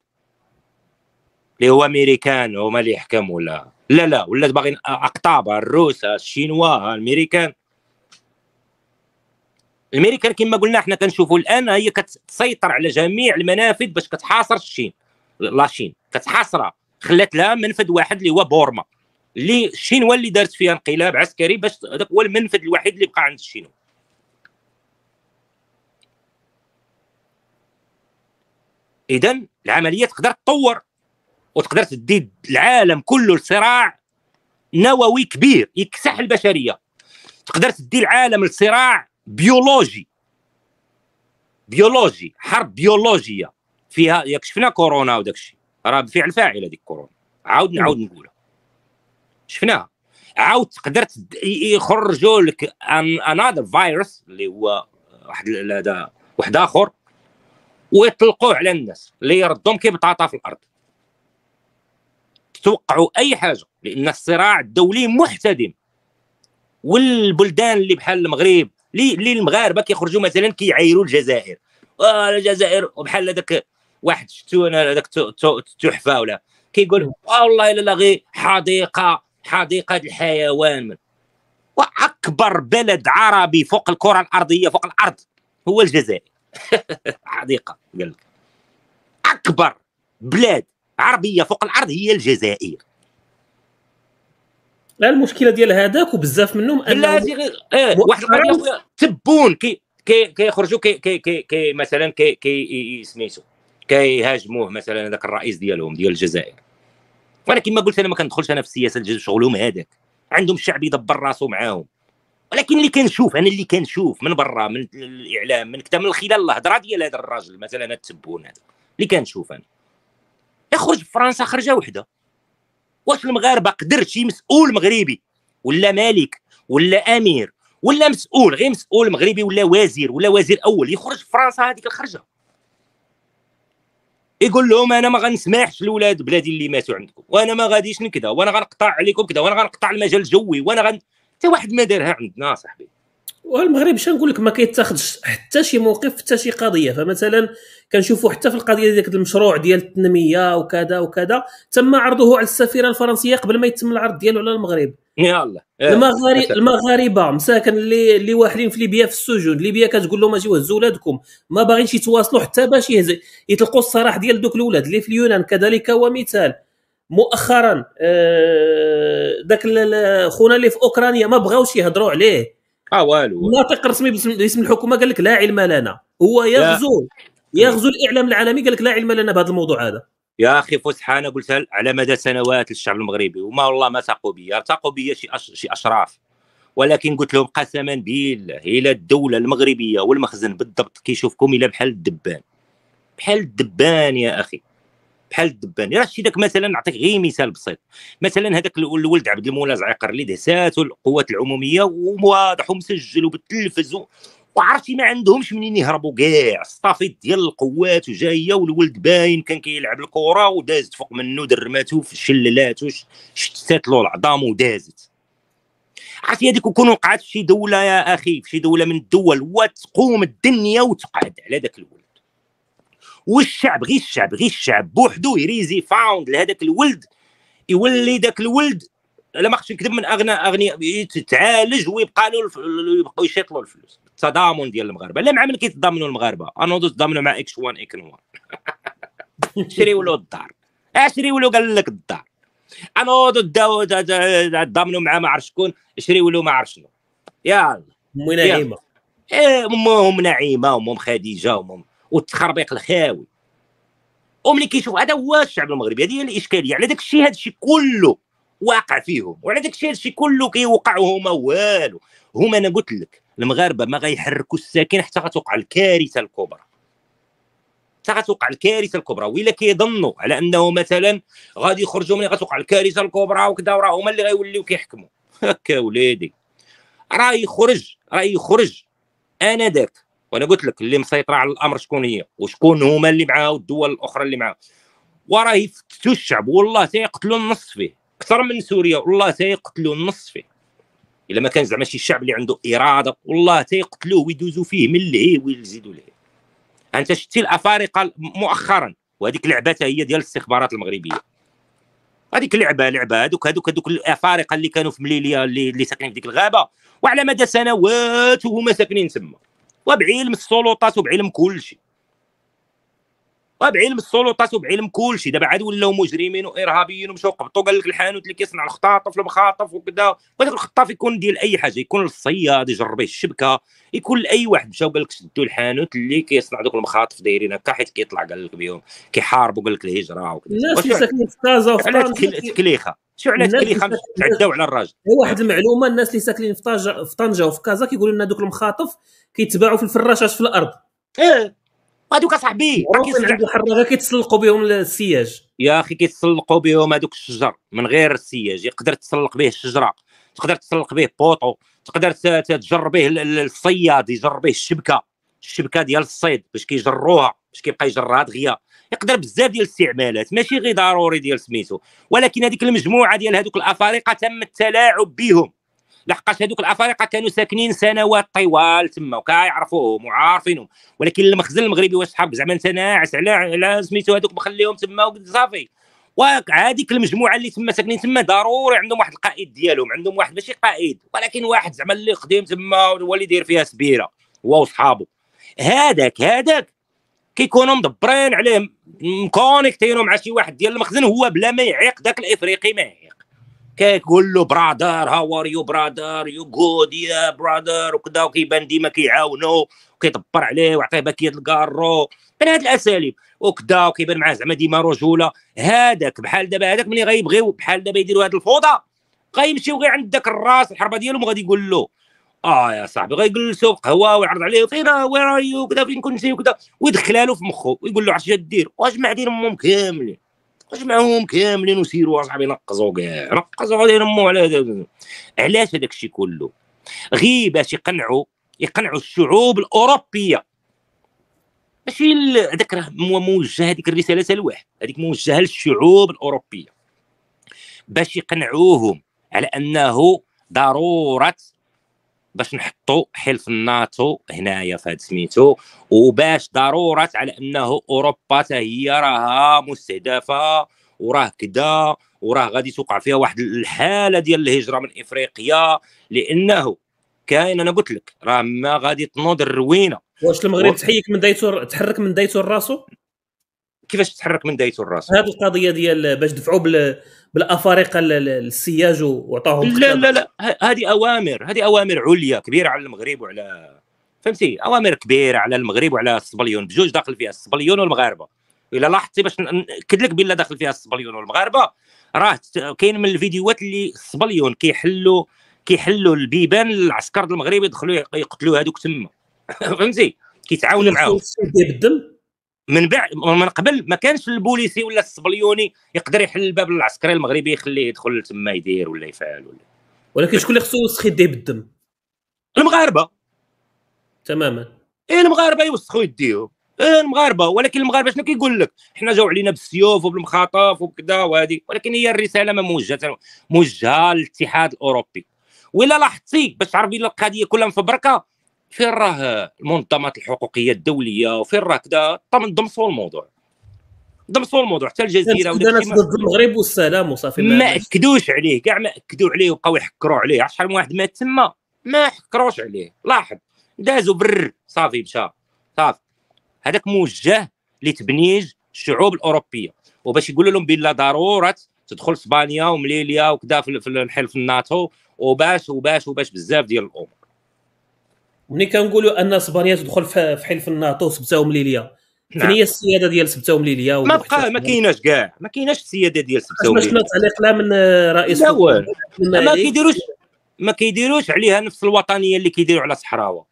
اللي هو امريكان هما اللي يحكموا ولا لا لا ولا باغيين اقطاب الروس الشينوا الامريكان الامريكان كما قلنا احنا كنشوفوا الان هي كتسيطر على جميع المنافذ باش كتحاصر الشين لاشين كتحاصرها خلات لها منفذ واحد اللي هو بورما اللي الشينوا اللي دارت فيها انقلاب عسكري باش هذاك هو المنفذ الوحيد اللي بقى عند الشينوا اذا العمليه تقدر تطور وتقدر تدي العالم كله لصراع نووي كبير يكسح البشريه تقدر تدي العالم لصراع بيولوجي بيولوجي حرب بيولوجيه فيها ياك شفنا كورونا وداك الشيء راه بفعل فاعل هذيك كورونا عاود نعاود نقولها شفناها عاود تقدر يخرجوا لك انذر فيروس اللي هو واحد هذا واحد اخر ويطلقوه على الناس اللي يردهم كي بطاطا في الارض توقعوا اي حاجه لان الصراع الدولي محتدم والبلدان اللي بحال المغرب لي لي المغاربه كيخرجوا مثلا كيعايروا الجزائر اه الجزائر وبحال هذاك واحد شفتو انا هذاك التحفه ولا كيقول والله الا غير حديقه حديقه الحيوان من. واكبر بلد عربي فوق الكره الارضيه فوق الارض هو الجزائر حديقه قال اكبر بلاد عربيه فوق الارض هي الجزائر لا المشكله ديال هذاك وبزاف منهم انه لا هذه غير اه واحد تبون كي كي كيخرجوا كي كي كي, كي مثلا كي كي سميتو كيهاجموه مثلا هذاك الرئيس ديالهم ديال الجزائر وانا كما قلت انا ما كندخلش انا في السياسه شغلهم هذاك عندهم الشعب يدبر راسو معاهم ولكن اللي كنشوف انا اللي كنشوف من برا من الاعلام من كذا من خلال الهضره ديال هذا الراجل مثلا التبون هذا اللي كنشوف انا يخرج في فرنسا خرجه وحده واش المغاربه قدر شي مسؤول مغربي ولا ملك ولا امير ولا مسؤول غير مسؤول مغربي ولا وزير ولا وزير اول يخرج في فرنسا هذيك الخرجه يقول لهم انا ما غنسمحش لولاد بلادي اللي ماتوا عندكم وانا ما غاديش نكذا وانا غنقطع عليكم كذا وانا غنقطع المجال الجوي وانا غن حتى واحد ما دارها عندنا صاحبي والمغرب شنو نقول لك ما كيتاخذش حتى شي موقف حتى شي قضيه فمثلا كنشوفوا حتى في القضيه ديال المشروع ديال التنميه وكذا وكذا تم عرضه على السفيره الفرنسيه قبل ما يتم العرض ديالو على المغرب يلا إيه. المغارب المغاربه مساكن اللي اللي واحدين في ليبيا في السجون ليبيا كتقول لهم اجيو هزوا ولادكم ما باغينش يتواصلوا حتى باش يهز يطلقوا الصراح ديال دوك الاولاد اللي في اليونان كذلك ومثال مؤخرا آه، ذاك خونا اللي في اوكرانيا ما بغاوش يهضروا عليه اه والو ناطق رسمي باسم الحكومه قال لك لا علم لنا هو يغزو لا. يغزو الاعلام العالمي قال لك لا علم لنا بهذا الموضوع هذا يا اخي فسحه انا قلتها على مدى سنوات للشعب المغربي وما والله ما ثقوا بي ثقوا بي شي, أش... شي اشراف ولكن قلت لهم قسما بالله الى الدوله المغربيه والمخزن بالضبط كيشوفكم الى بحال الدبان بحال الدبان يا اخي بحال الدبان راه شتي داك مثلا نعطيك غير مثال بسيط مثلا هذاك الولد عبد المولى زعيقر اللي دهساتو القوات العموميه وواضح ومسجل وبالتلفز وعرفتي ما عندهمش منين يهربوا كاع الصافيت ديال القوات وجايه والولد باين كان كيلعب الكره ودازت فوق منه درماتو شللاته شتات له العظام ودازت عرفتي هذيك كون وقعت في شي دوله يا اخي في شي دوله من الدول وتقوم الدنيا وتقعد على ذاك الولد والشعب غير الشعب غير الشعب بوحدو يريزي فاوند لهذاك الولد يولي ذاك الولد لا ما خصش نكذب من اغنى اغنياء يتعالج ويبقى له الف... يبقاو يشيط له الفلوس التضامن ديال المغاربه لا مع من كيتضامنوا المغاربه انوضوا تضامنوا مع اكس 1 اكس 1 شريوا له الدار اشريوا اه له قال لك الدار انوضوا تضامنوا مع ما عرف شكون شريوا له ما عرف شنو يلا امي نعيمه إيه، امهم نعيمه امهم خديجه امهم والتخربيق الخاوي وملي كيشوف هذا هو الشعب المغربي هذه هي الاشكاليه على يعني داك الشيء هذا الشيء كله واقع فيهم وعلى داك الشيء هذا الشيء كله كيوقع هما والو هما انا قلت لك المغاربه ما غيحركوا الساكن حتى غتوقع الكارثه الكبرى حتى غتوقع الكارثه الكبرى ولا كيظنوا على انه مثلا غادي يخرجوا من غتوقع الكارثه الكبرى وكذا وراه هما اللي غيوليو كيحكموا هكا وليدي راه يخرج راه يخرج انا ذاك وانا قلت لك اللي مسيطره على الامر شكون هي وشكون هما اللي معاه والدول الاخرى اللي معاه وراه يفتتوا الشعب والله تيقتلوا النص فيه اكثر من سوريا والله تيقتلوا النص فيه الا ما كان زعما شي شعب اللي عنده اراده والله تيقتلوه ويدوزوا فيه من اللي ويزيدوا له انت شتي الافارقه مؤخرا وهذيك لعبه هي ديال الاستخبارات المغربيه هذيك لعبه لعبه هذوك هذوك هذوك الافارقه اللي كانوا في مليليا اللي, اللي ساكنين في ديك الغابه وعلى مدى سنوات وهما ساكنين تما وبعلم السلطات وبعلم كل شيء وبعلم طيب، السلطات وبعلم كل شيء دابا عاد ولاو مجرمين وارهابيين ومشاو قبطوا قال لك الحانوت اللي كيصنع الخطاطف المخاطف وكذا وهذاك طيب، الخطاف يكون ديال اي حاجه يكون للصياد يجرب به الشبكه يكون لاي واحد مشاو قال لك شدوا الحانوت اللي كيصنع دوك المخاطف دايرين هكا حيت كيطلع قال لك بهم كيحاربوا قال لك الهجره وكذا الناس اللي ساكنين في كازا وفي تكليخه شو على تكليخه تعداو على الراجل واحد المعلومه الناس اللي ساكنين في طنجه في طنجه وفي كازا كيقولوا لنا دوك المخاطف كيتباعوا في الفراشات في الارض ايه هذوك صاحبي عندو حراقه كيتسلقوا بهم السياج يا اخي كيتسلقوا بهم هذوك الشجر من غير السياج يقدر تسلق به الشجره تقدر تسلق به بوطو تقدر تجر به الصياد يجر به الشبكه الشبكه ديال الصيد باش كيجروها باش كيبقى يجرها دغيا يقدر بزاف ديال الاستعمالات ماشي غير ضروري ديال سميتو ولكن هذيك المجموعه ديال هذوك الافارقه تم التلاعب بهم لحقاش هذوك الافارقه كانوا ساكنين سنوات طوال تما وكيعرفوهم وعارفينهم ولكن المخزن المغربي واش حاب زعما انت ناعس على على سميتو هذوك مخليهم تما صافي وهذيك المجموعه اللي تما ساكنين تما ضروري عندهم واحد القائد ديالهم عندهم واحد ماشي قائد ولكن واحد زعما اللي قديم تما هو اللي داير فيها سبيره هو وصحابه هذاك هذاك كيكونوا مدبرين عليه مكونيكتينو مع شي واحد ديال المخزن هو بلا ما يعيق ذاك الافريقي ما يعيق كيقول له برادر هاو ار يو برادر يو جود يا برادر وكذا وكيبان ديما كيعاونو وكيدبر عليه ويعطيه باكيه الكارو من هاد الاساليب وكذا وكيبان معاه زعما ديما رجوله هذاك بحال دابا هذاك ملي غيبغيو بحال دابا يديروا هاد الفوضى غيمشيو غير عند داك الراس الحربه ديالهم وغادي يقول له اه يا صاحبي غيجلسوا في قهوه ويعرض عليه فين وير ار يو كذا فين كنتي وكذا ويدخلها له في مخه ويقول له عرفتي دير واجمع ما دير امهم كاملين اجمعوهم كاملين وسيروا اصاحبي نقزوا كاع نقزوا غادي يرموا على هذا علاش هذاك الشيء كله غير باش يقنعوا يقنعوا الشعوب الاوروبيه ماشي هذاك راه موجه هذيك الرساله الواحد هذيك موجهه للشعوب الاوروبيه باش يقنعوهم على انه ضروره باش نحطوا حلف الناتو هنايا في هذا سميتو وباش ضروره على انه اوروبا حتى هي راها مستهدفه وراه كذا وراه غادي توقع فيها واحد الحاله ديال الهجره من افريقيا لانه كاين انا قلت لك راه ما غادي تنوض الروينه واش المغرب و... تحيك من دايتو تحرك من دايتو راسو كيفاش تتحرك من دايته الراس هذه القضيه ديال باش دفعوا بالافارقه للسياج وعطاهم لا لا لا هذه اوامر هذه اوامر عليا كبيره على المغرب وعلى فهمتي اوامر كبيره على المغرب وعلى الصبليون بجوج داخل فيها الصبليون والمغاربه الا لاحظتي باش لك بالله داخل فيها الصبليون والمغاربه راه كاين من الفيديوهات اللي الصبليون كيحلوا كيحلوا البيبان العسكر المغربي يدخلوا يقتلوا هذوك تما فهمتي كيتعاونوا معاهم من بعد من قبل ما كانش البوليسي ولا الصبليوني يقدر يحل الباب للعسكري المغربي يخليه يدخل تما يدير ولا يفعل ولا ولكن شكون اللي خصو يوسخ يديه بالدم؟ المغاربه تماما اي المغاربه يوسخوا يديهم إيه، المغاربه ولكن المغاربه شنو كيقول لك حنا جاو علينا بالسيوف وبالمخاطف وبكذا وهذه ولكن هي الرساله ما موجهه موجهه للاتحاد الاوروبي ولا لاحظتي باش تعرفي القضيه كلها مفبركه فين راه المنظمات الحقوقيه الدوليه وفين راه كذا ضمصوا الموضوع ضمصوا الموضوع حتى الجزيره ضد المغرب والسلام وصافي ما اكدوش عليه كاع ما اكدوا عليه وبقاو يحكروا عليه شحال من واحد مات تما ما حكروش عليه لاحظ دازو بر صافي مشى صافي هذاك موجه لتبنيج الشعوب الاوروبيه وباش يقولوا لهم بلا ضروره تدخل اسبانيا ومليليا وكذا في الحلف الناتو وباش وباش وباش بزاف ديال الامور ملي كنقولوا ان اسبانيا تدخل في حلف الناتو سبته ليليا فين نعم. هي السياده ديال سبته ليليا ما بقى ما كايناش كاع ما كايناش السياده ديال سبته ليليا شنو تعليق لا من رئيس لا والو ما كيديروش ما كيديروش عليها نفس الوطنيه اللي كيديروا على صحراوه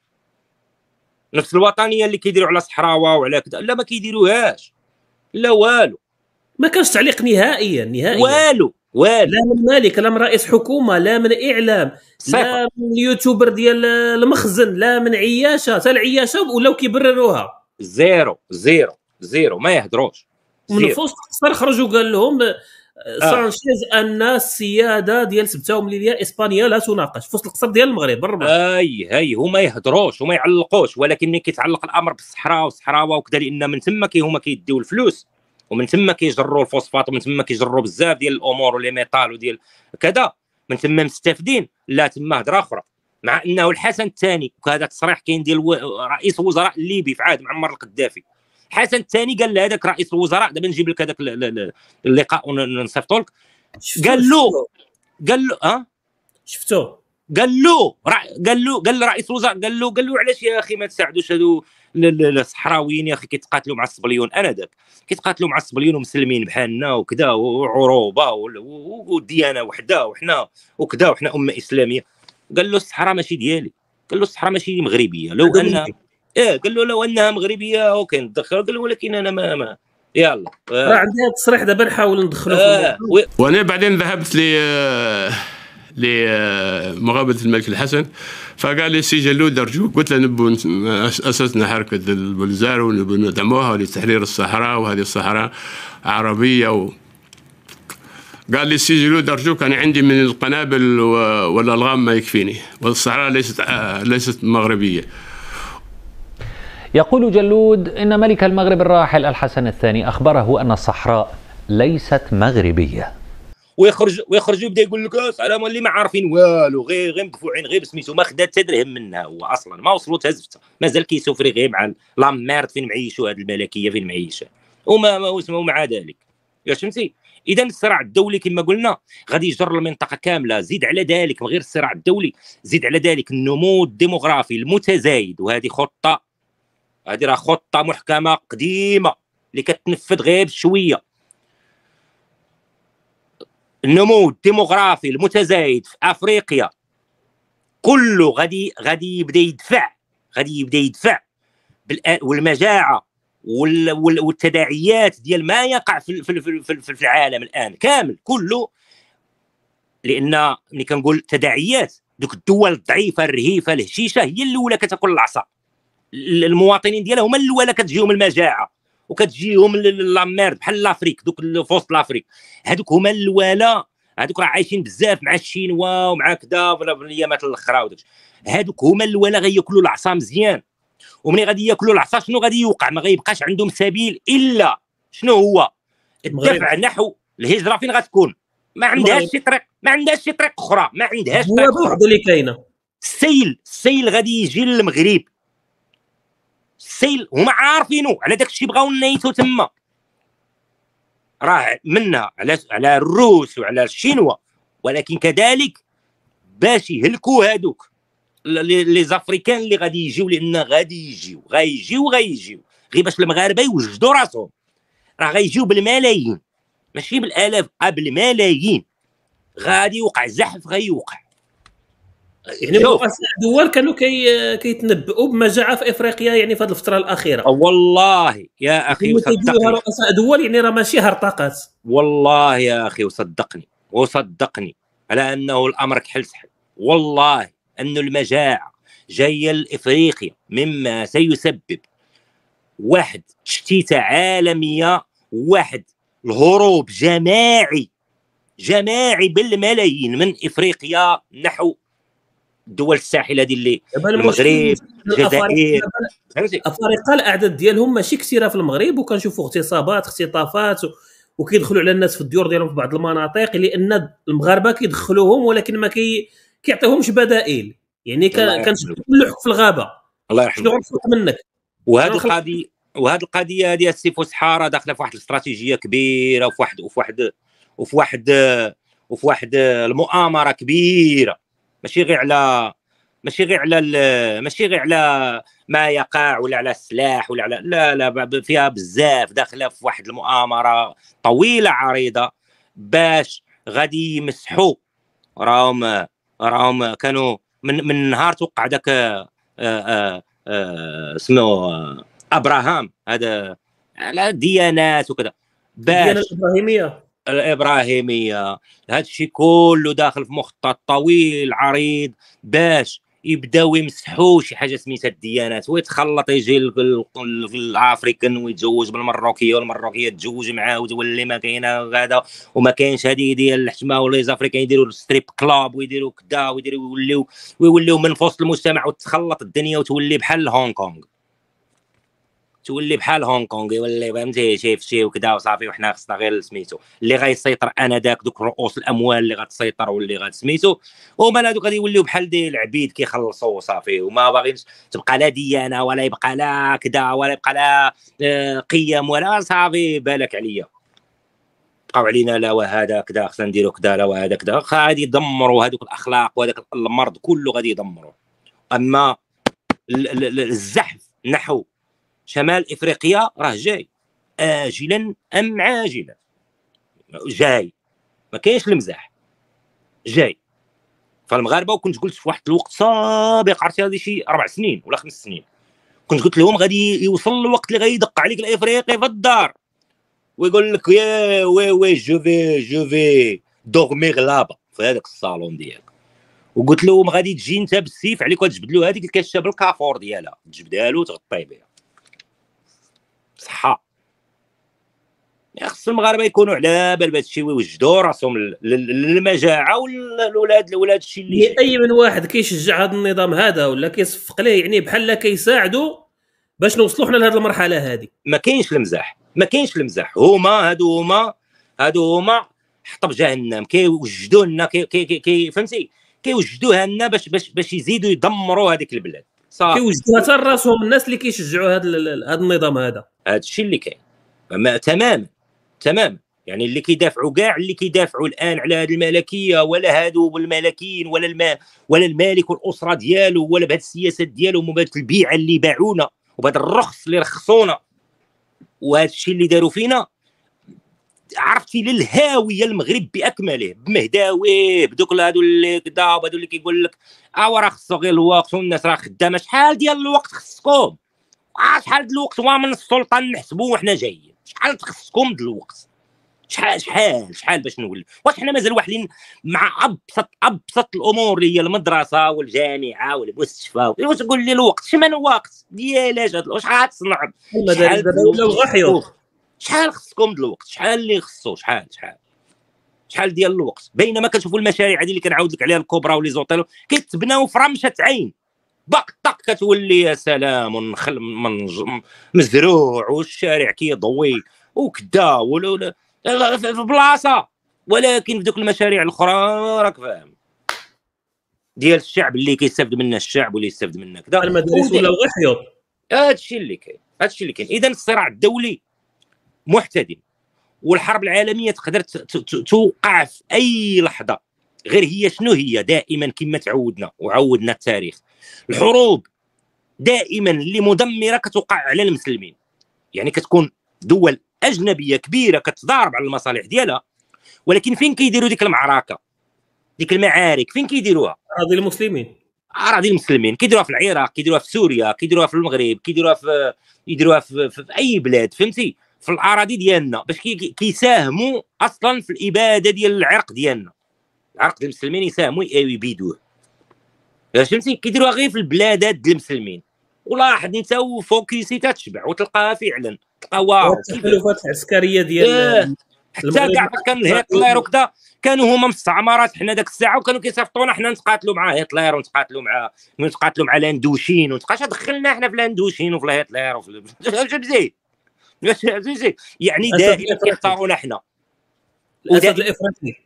نفس الوطنيه اللي كيديروا على صحراوه وعلى كذا لا ما كيديروهاش لا والو ما كانش تعليق نهائيا نهائيا والو لا من مالك لا من رئيس حكومه لا من اعلام صحيح. لا من اليوتيوبر ديال المخزن لا من عياشه حتى العياشه ولاو كيبرروها زيرو زيرو زيرو ما يهدروش من فوسط القصر خرجوا وقال لهم آه، آه. سانشيز آه. ان السياده ديال سبته مليليه اسبانيا لا تناقش في وسط القصر ديال المغرب بالربع اي هي هما يهدروش وما يعلقوش ولكن ملي كيتعلق الامر بالصحراء والصحراوه وكذا لان من تما كي هما كيديو الفلوس ومن ثم كيجروا الفوسفات ومن ثم كيجروا بزاف ديال الامور ولي ميتال وديال كذا من ثم مستفدين لا تما هضره اخرى مع انه الحسن الثاني وهذا التصريح كاين ديال رئيس الوزراء الليبي في عهد معمر القذافي الحسن الثاني قال لهذاك رئيس الوزراء دابا نجيب لك هذاك اللقاء ونصيفطو لك قال له قال له ها شفتو قال له قال له قال لرئيس الوزراء قال له قال له علاش يا اخي ما تساعدوش هذو الصحراويين يا اخي كيتقاتلوا مع الصبليون انا ذاك كيتقاتلوا مع الصبليون ومسلمين بحالنا وكذا وعروبه وديانه وحده وحنا وكذا وحنا امه اسلاميه قال له الصحراء ماشي ديالي قال له الصحراء ماشي مغربيه لو انها ايه قال له لو انها مغربيه اوكي ندخل قال له ولكن انا ما ما يلا راه عندي تصريح دابا نحاول ندخلو آه. و... وانا بعدين ذهبت ل لمقابله الملك الحسن فقال لي سي جلود ارجوك قلت له نبو اسسنا حركه البلزار ونبو ندعموها لتحرير الصحراء وهذه الصحراء عربيه و قال لي سي جلود ارجوك انا عندي من القنابل والالغام ما يكفيني والصحراء ليست ليست مغربيه يقول جلود ان ملك المغرب الراحل الحسن الثاني اخبره ان الصحراء ليست مغربيه ويخرج ويخرج ويبدا يقول لك أه، السلام اللي ما عارفين والو غير غير مدفوعين غير بسميتو ما خدا حتى درهم منها هو اصلا ما وصلوا زفته مازال كيسوفري غير مع لا لامارد فين معيشو هذه الملكيه فين معيشه وما ما مع ذلك يا فهمتي اذا الصراع الدولي كما قلنا غادي يجر المنطقه كامله زيد على ذلك من غير الصراع الدولي زيد على ذلك النمو الديموغرافي المتزايد وهذه خطه هذه راه خطه محكمه قديمه اللي كتنفذ غير بشويه النمو الديموغرافي المتزايد في افريقيا كله غادي غادي يبدا يدفع غادي يبدا يدفع والمجاعه والتداعيات ديال ما يقع في, في, في, العالم الان كامل كله لان ملي كنقول تداعيات دوك الدول الضعيفه الرهيفه الهشيشه هي الاولى كتاكل العصا المواطنين ديالها هما الاولى كتجيهم المجاعه وكتجيهم لاميرد بحال لافريك دوك في وسط لافريك هذوك هما الوالا هذوك راه عايشين بزاف مع الشينوا ومع كذا في اليامات الاخرى وداك هذوك هما الوالا غياكلوا العصا مزيان ومني غادي ياكلوا العصا شنو غادي يوقع ما غيبقاش عندهم سبيل الا شنو هو الدفع نحو الهجره فين غتكون ما عندهاش شي طريق ما عندهاش شي طريق اخرى ما عندهاش طريق بوحدو اللي كاينه السيل السيل غادي يجي للمغرب سيل هما عارفينو على داك الشيء بغاو نيتو تما راه منا على على الروس وعلى الشينوا ولكن كذلك باش يهلكوا هادوك لي زافريكان اللي غادي يجيو لان غادي يجيو غايجيو غايجيو غير باش المغاربه يوجدوا راسهم راه غايجيو بالملايين ماشي بالالاف آه، بالملايين غادي يوقع زحف غيوقع يعني دول كانوا كي كيتنبؤوا بما جاء في افريقيا يعني في هذه الفتره الاخيره آه، والله يا اخي وصدقني رؤساء دول يعني راه ماشي هرطقات والله يا اخي وصدقني وصدقني على انه الامر كحل سحل والله ان المجاعه جايه لافريقيا مما سيسبب واحد تشتيته عالميه واحد الهروب جماعي جماعي بالملايين من افريقيا نحو الدول الساحله هذه اللي المغرب الجزائر افريقيا الاعداد ديالهم ماشي كثيره في المغرب وكنشوفوا اغتصابات اختطافات وكيدخلوا على الناس في الديور ديالهم في بعض المناطق لان المغاربه كيدخلوهم ولكن ما كي كيعطيهمش بدائل يعني كنشوف اللحق في الغابه الله يرحمه شنو غنخلق منك وهذه القضيه وهذه القضيه هذه السي فسحه راه داخله في واحد الاستراتيجيه كبيره وفي واحد وفي واحد وفي واحد وفي واحد المؤامره كبيره ماشي غير على ماشي غير على ماشي غير على ما يقع ولا على السلاح ولا على لا لا فيها بزاف داخله في واحد المؤامره طويله عريضه باش غادي يمسحوا راهم راهم كانوا من من نهار توقع ذاك آه، آه، آه، اسمه ابراهام هذا على ديانات وكذا باش ديانات الابراهيميه الابراهيميه هذا الشيء كله داخل في مخطط طويل عريض باش يبداو يمسحوا شي حاجه سميتها الديانات ويتخلط يجي الافريكان ويتزوج بالمروكيه والمروكيه تزوج معاه وتولي ما كاينه هذا وما كاينش هذه ديال الحشمه ولي زافريكان يديروا الستريب كلاب ويديروا كدا ويديروا ويوليو ويوليو من وسط المجتمع وتخلط الدنيا وتولي بحال هونغ كونغ تولي بحال هونغ كونغ يولي فهمتي شي في شي وكذا وصافي وحنا خصنا غير سميتو اللي غيسيطر انا داك دوك رؤوس الاموال اللي غتسيطر واللي غتسميتو هما هذوك غادي يوليو بحال ديال العبيد كيخلصوا وصافي وما باغينش تبقى لا ديانه ولا يبقى لا كذا ولا يبقى لا آه، قيم ولا صافي بالك عليا بقاو علينا لا وهذا كذا خصنا نديرو كذا لا وهذا كذا غادي يدمروا هذوك الاخلاق وهذاك المرض كله غادي يدمروا اما الزحف نحو شمال افريقيا راه جاي اجلا ام عاجلا جاي ما كاينش المزاح جاي فالمغاربه وكنت قلت في واحد الوقت سابق عرفتي هذه شي اربع سنين ولا خمس سنين كنت قلت لهم غادي يوصل الوقت اللي غيدق عليك الافريقي في الدار ويقول لك يا وي وي جو في جو في دوغمي غلابه في هذاك الصالون ديالك وقلت لهم غادي تجي انت بالسيف عليك وتجبد له هذيك الكشه بالكافور ديالها تجبدها له وتغطي بها بصحه يعني خص المغاربه يكونوا على بال بهذا الشيء ويوجدوا راسهم للمجاعه والولاد الولاد الشيء اللي اي طيب من واحد كيشجع هذا النظام هذا ولا كيصفق ليه يعني بحال لا كيساعدوا باش نوصلوا حنا لهذه المرحله هذه ما كاينش المزاح ما كاينش المزاح هما هادو هما هادو هما حطب جهنم كيوجدوا لنا كي كي كي فهمتي كيوجدوها لنا باش باش باش يزيدوا يدمروا هذيك البلاد صح كيوجدوها حتى راسهم الناس اللي كيشجعوا هذا هذا النظام هذا هذا الشيء اللي كاين تمام تمام يعني اللي كيدافعوا كاع اللي كيدافعوا الان على هذه الملكيه ولا هادو بالملكيين ولا الما ولا المالك والاسره ديالو ولا بهذه السياسات ديالهم وبهذه البيعه اللي باعونا وبهذا الرخص اللي رخصونا وهذا الشيء اللي داروا فينا عرفتي للهاويه المغرب باكمله بمهداوي بدوك هادو اللي كدا وهادو اللي كيقول لك او آه، راه خصو غير الوقت والناس راه خدامه شحال ديال الوقت خصكم آه، شحال ديال الوقت هو من السلطان نحسبوا وحنا جايين شحال تخصكم ديال الوقت شحال شحال شحال باش نولي واش حنا مازال واحدين مع ابسط ابسط الامور اللي هي المدرسه والجامعه والمستشفى واش تقول لي الوقت شمن وقت ديالاش واش غاتصنع تصنع دابا ولاو غا شحال خصكم ديال الوقت شحال اللي خصو شحال شحال شحال ديال الوقت بينما كتشوفوا المشاريع هذه اللي كنعاود لك عليها الكوبرا ولي زوطيل كيتبناو في رمشه عين باق طق كتولي يا سلام ونخل من مزروع والشارع كيضوي وكدا ولا في بلاصه ولكن في ذوك المشاريع الاخرى راك فاهم ديال الشعب اللي كيستافد منها الشعب واللي يستافد منها كذا المدارس ولا غير حيوط هادشي اللي كاين هادشي اللي كاين اذا الصراع الدولي محتدم والحرب العالميه تقدر توقع في اي لحظه غير هي شنو هي دائما كما تعودنا وعودنا التاريخ الحروب دائما اللي مدمره كتوقع على المسلمين يعني كتكون دول اجنبيه كبيره كتضارب على المصالح ديالها ولكن فين كيديروا ديك المعركه ديك المعارك فين كيديروها اراضي المسلمين اراضي المسلمين كيديروها في العراق كيديروها في سوريا كيديروها في المغرب كيديروها في يديروها في, في, في اي بلاد فهمتي في الاراضي ديالنا باش كيساهموا كي اصلا في الاباده ديال العرق ديالنا العرق ديال المسلمين يساهموا يبيدوه فهمتي كيديروها غير في البلادات ديال المسلمين ولاحظ انت وفوكيسي تتشبع وتلقاها فعلا تلقى واو التحالفات العسكريه ديال إيه. حتى كاع كان هتلر وكذا كانوا هما مستعمرات حنا ذاك الساعه وكانوا كيصيفطونا حنا نتقاتلوا مع هتلر ونتقاتلوا مع نتقاتلوا مع الاندوشين ونتقاش دخلنا حنا في الاندوشين وفي الهتلر وفي فهمتي يعني دائما كيختارونا حنا الاسد الافريقي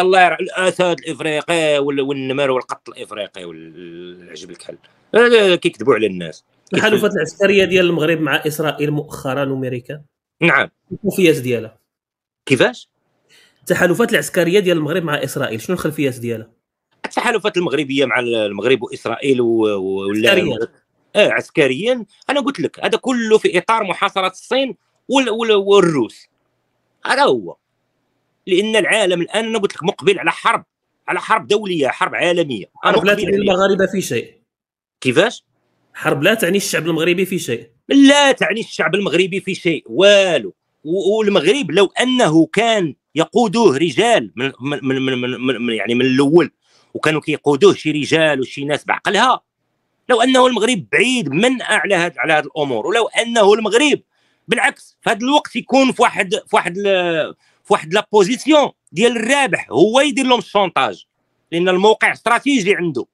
الله يرحم الاسد الافريقي والنمر والقط الافريقي والعجب الكحل كيكذبوا على الناس الحلفات العسكريه ديال المغرب مع اسرائيل مؤخرا وامريكا نعم الخلفيات ديالها كيفاش التحالفات العسكريه ديال المغرب مع اسرائيل شنو الخلفيات ديالها التحالفات المغربيه مع المغرب واسرائيل ولا اه عسكريا انا قلت لك هذا كله في اطار محاصره الصين والروس هذا هو لان العالم الان انا قلت لك مقبل على حرب على حرب دوليه حرب عالميه حرب لا تعني المغاربه في شيء كيفاش حرب لا تعني الشعب المغربي في شيء لا تعني الشعب المغربي في شيء والو والمغرب لو انه كان يقودوه رجال من من من, من, من يعني من الاول وكانوا كيقودوه شي رجال وشي ناس بعقلها لو انه المغرب بعيد من على هاد على هاد الامور ولو انه المغرب بالعكس في هذا الوقت يكون في واحد في واحد في واحد لابوزيسيون ديال الرابح هو يدير لهم الشونتاج لان الموقع استراتيجي عنده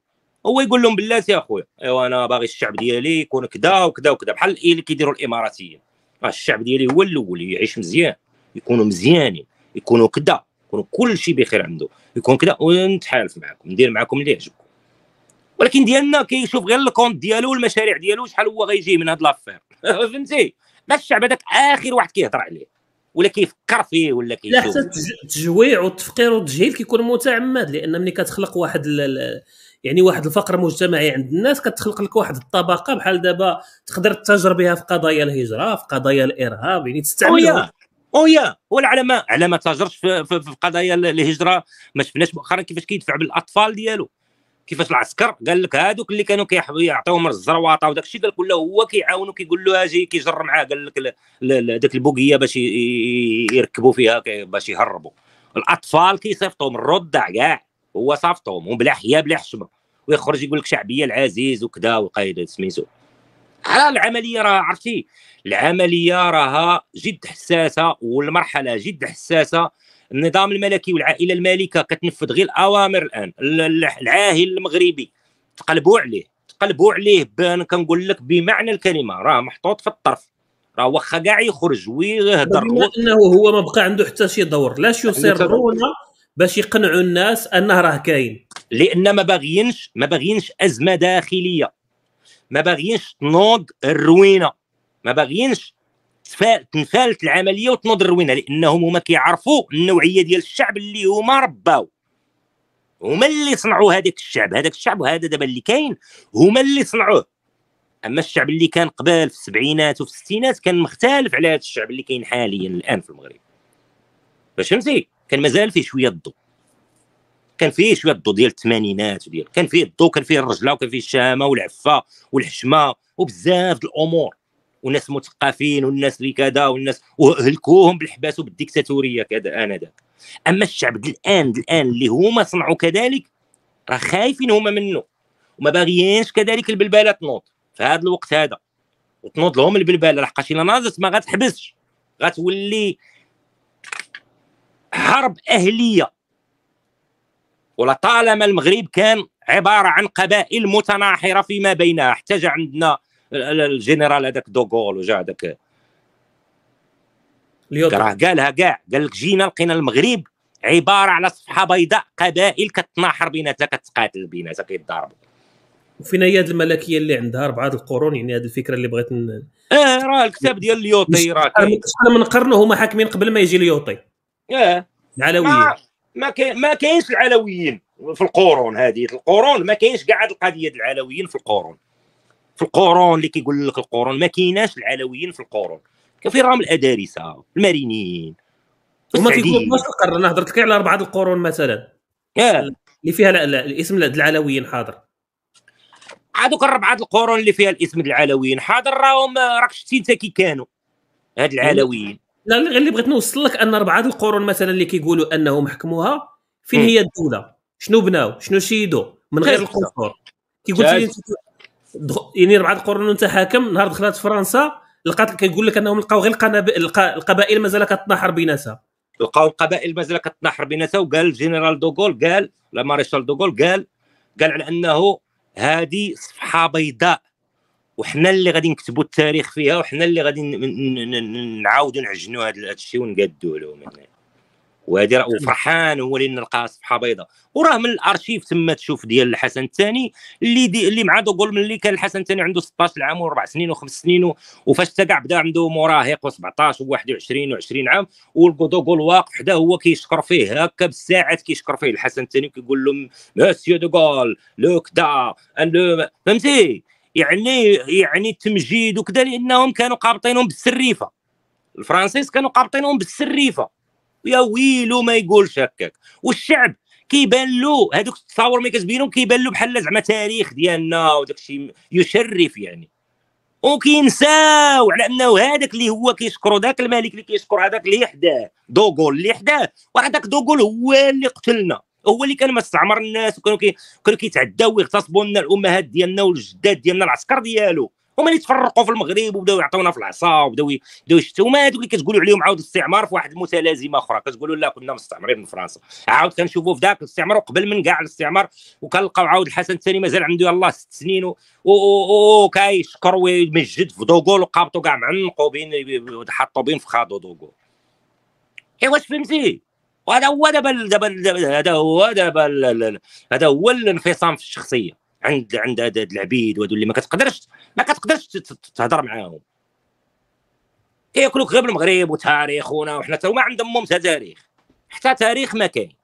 هو يقول لهم بلاتي يا خويا ايوا انا باغي الشعب ديالي يكون كذا وكذا وكذا بحال إيه اللي كيديروا الاماراتيين آه، الشعب ديالي هو الاول يعيش مزيان يكونوا مزيانين يكونوا كذا يكونوا كل شيء بخير عنده يكون كذا ونتحالف معكم ندير معكم اللي يعجبكم ولكن ديالنا كيشوف غير الكونت ديالو والمشاريع ديالو شحال هو غيجي من هاد لافير فهمتي ما الشعب هذاك اخر واحد كيهضر عليه ولا كيفكر فيه ولا كيشوف لا حتى التجويع والتفقير والتجهيل كيكون متعمد لان ملي كتخلق واحد يعني واحد الفقر مجتمعي عند الناس كتخلق لك واحد الطبقه بحال دابا تقدر تتاجر بها في قضايا الهجره في قضايا الارهاب يعني تستعملها يا ولا على ما على ما تاجرش في, في, في قضايا الهجره ما شفناش مؤخرا كيفاش كيدفع بالاطفال ديالو كيفاش العسكر قال لك هادوك اللي كانوا كيعطيوهم الزرواطه وداك الشيء قال لك ولا هو كيعاونو كيقول له اجي كيجر معاه قال لك داك البوقيه باش يركبوا فيها باش يهربوا الاطفال كيصيفطوهم الرضع كاع هو صافطهم وبلا حياه بلا حشمه ويخرج يقول لك شعبيه العزيز وكذا وقايد سميتو راه العمليه راه عرفتي العمليه راها جد حساسه والمرحله جد حساسه النظام الملكي والعائله المالكه كتنفذ غير الاوامر الان العاهل المغربي تقلبوا عليه تقلبوا عليه انا كنقول لك بمعنى الكلمه راه محطوط في الطرف راه واخا كاع يخرج ويهضر انه هو ما بقى عنده حتى شي دور لا يصرون باش يقنعوا الناس انه راه كاين لان ما باغيينش ما باغيينش ازمه داخليه ما باغيينش تنوض الروينه ما باغيينش تنفالت العمليه وتنوض الروينه لانهم هما كيعرفوا النوعيه ديال الشعب اللي هما رباو هما اللي صنعوا هذاك الشعب هذاك الشعب وهذا دابا اللي كاين هما اللي صنعوه اما الشعب اللي كان قبل في السبعينات وفي الستينات كان مختلف على هذا الشعب اللي كاين حاليا الان في المغرب فهمتي كان مازال فيه شويه الضوء كان فيه شويه الضوء ديال الثمانينات وديال كان فيه الضوء كان فيه الرجله وكان فيه الشهامه والعفه والحشمه وبزاف الامور وناس مثقفين والناس اللي كذا والناس وهلكوهم بالحباس وبالديكتاتوريه كذا انذاك اما الشعب الان الان اللي هما صنعوا كذلك راه خايفين هما منه وما باغيينش كذلك البلباله تنوض في هذا الوقت هذا وتنوض لهم البلباله لحقاش الا ناضت ما غتحبسش غتولي حرب اهليه ولطالما المغرب كان عباره عن قبائل متناحره فيما بينها احتاج عندنا الجنرال هذاك دوغول وجا هذاك راه قالها كاع قال لك جينا لقينا المغرب عباره على صفحه بيضاء قبائل كتناحر بيناتها كتقاتل بيناتها كيتضاربوا وفين هي هذه الملكيه اللي عندها اربعه القرون يعني هذه الفكره اللي بغيت ن... اه راه الكتاب ديال اليوطي راه من قرن هما حاكمين قبل ما يجي اليوطي اه العلويين ما ما, كي... ما كاينش العلويين في القرون هذه القرون ما كاينش كاع القضيه العلويين في القرون في القرون اللي كيقول لك القرون ما كايناش العلويين في القرون كان راهم الادارسه المارينيين وما كيكونوش القرن انا هضرت لك على اربعه القرون مثلا آه. اللي فيها الاسم العلويين حاضر هذوك الربعه القرون اللي فيها الاسم العلويين حاضر راهم راك شتي انت كي كانوا هاد العلويين لا غير اللي بغيت نوصل لك ان اربعه القرون مثلا اللي كيقولوا انهم حكموها فين هي الدوله شنو بناو شنو شيدوا من غير القصور كيقول يعني ربعه القرون وانت حاكم نهار دخلت فرنسا لقات كيقول لك انهم لقاو غير القبائل مازال كتناحر بيناتها لقاو القبائل مازال كتناحر بيناتها وقال الجنرال دوغول قال لا ماريشال دوغول قال قال على انه هذه صفحه بيضاء وحنا اللي غادي نكتبوا التاريخ فيها وحنا اللي غادي نعاودوا نعجنوا هذا الشيء ونقادوا يعني. وهذه راه نعم. فرحان هو اللي نلقاه صفحه بيضاء وراه من الارشيف تما تشوف ديال الحسن الثاني اللي دي اللي مع دوغول ملي كان الحسن الثاني عنده 16 عام واربع سنين وخمس سنين وفاش تاع كاع بدا عنده مراهق و17 و21 و20 عام ودوغول واقف حدا هو كيشكر فيه هكا بالساعات كيشكر فيه الحسن الثاني وكيقول له مسيو دوغول لوك دا فهمتي يعني يعني التمجيد وكذا لانهم كانوا قابطينهم بالسريفه الفرنسيس كانوا قابطينهم بالسريفه يا ويلو ما يقولش هكاك والشعب كيبان له هذوك التصاور ملي كتبينهم كيبان له بحال زعما تاريخ ديالنا وداك الشيء يشرف يعني وكينساو على انه هذاك اللي هو كيشكروا ذاك الملك اللي كيشكر هذاك اللي حداه دوغول اللي حداه وهذاك دوغول هو اللي قتلنا هو اللي كان مستعمر الناس وكانوا كي كانوا كيتعداو ويغتصبوا لنا الامهات ديالنا والجداد ديالنا العسكر ديالو هما اللي تفرقوا في المغرب وبداو يعطيونا في العصا وبداو يبداو هما هذوك اللي كتقولوا عليهم عاود الاستعمار في واحد المتلازمه اخرى كتقولوا لا كنا مستعمرين من فرنسا عاود كنشوفوا في ذاك الاستعمار وقبل من كاع الاستعمار وكنلقاو عاود الحسن الثاني مازال عنده الله ست سنين وكيشكر ويمجد في دوغول وقابطو كاع معنقوا بين حطوا بين في خاضو دوغول اي واش فهمتي وهذا هو دابا دابا هذا هو دابا هذا هو الانفصام في الشخصيه عند عند هاد العبيد وهادو اللي ما كتقدرش ما كتقدرش تهضر معاهم كياكلوك غير بالمغرب وتاريخنا وحنا حتى ما عندهم مهم تاريخ حتى تاريخ ما كاين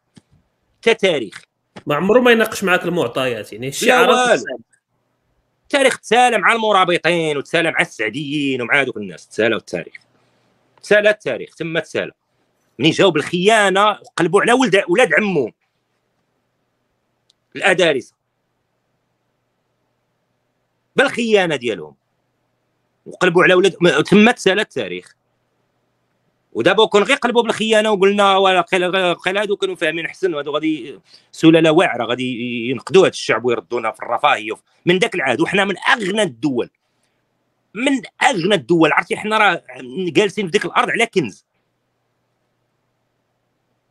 حتى تاريخ ما عمره ما يناقش معاك المعطيات يعني الشعر التاريخ تسالى مع المرابطين وتسالى مع السعديين ومع هذوك الناس تسالى التاريخ تسالى التاريخ تما تسالى ملي جاو بالخيانه وقلبوا على ولد ولاد عمهم الادارسه بالخيانه ديالهم وقلبوا على ولاد تما تسالى التاريخ ودابا كون غير قلبوا بالخيانه وقلنا واقيلا هادو كانوا فاهمين احسن وهادو غادي سلاله واعره غادي ينقدوا هذا الشعب ويردونا في الرفاهيه من ذاك العهد وحنا من اغنى الدول من اغنى الدول عرفتي حنا راه جالسين في ديك الارض على كنز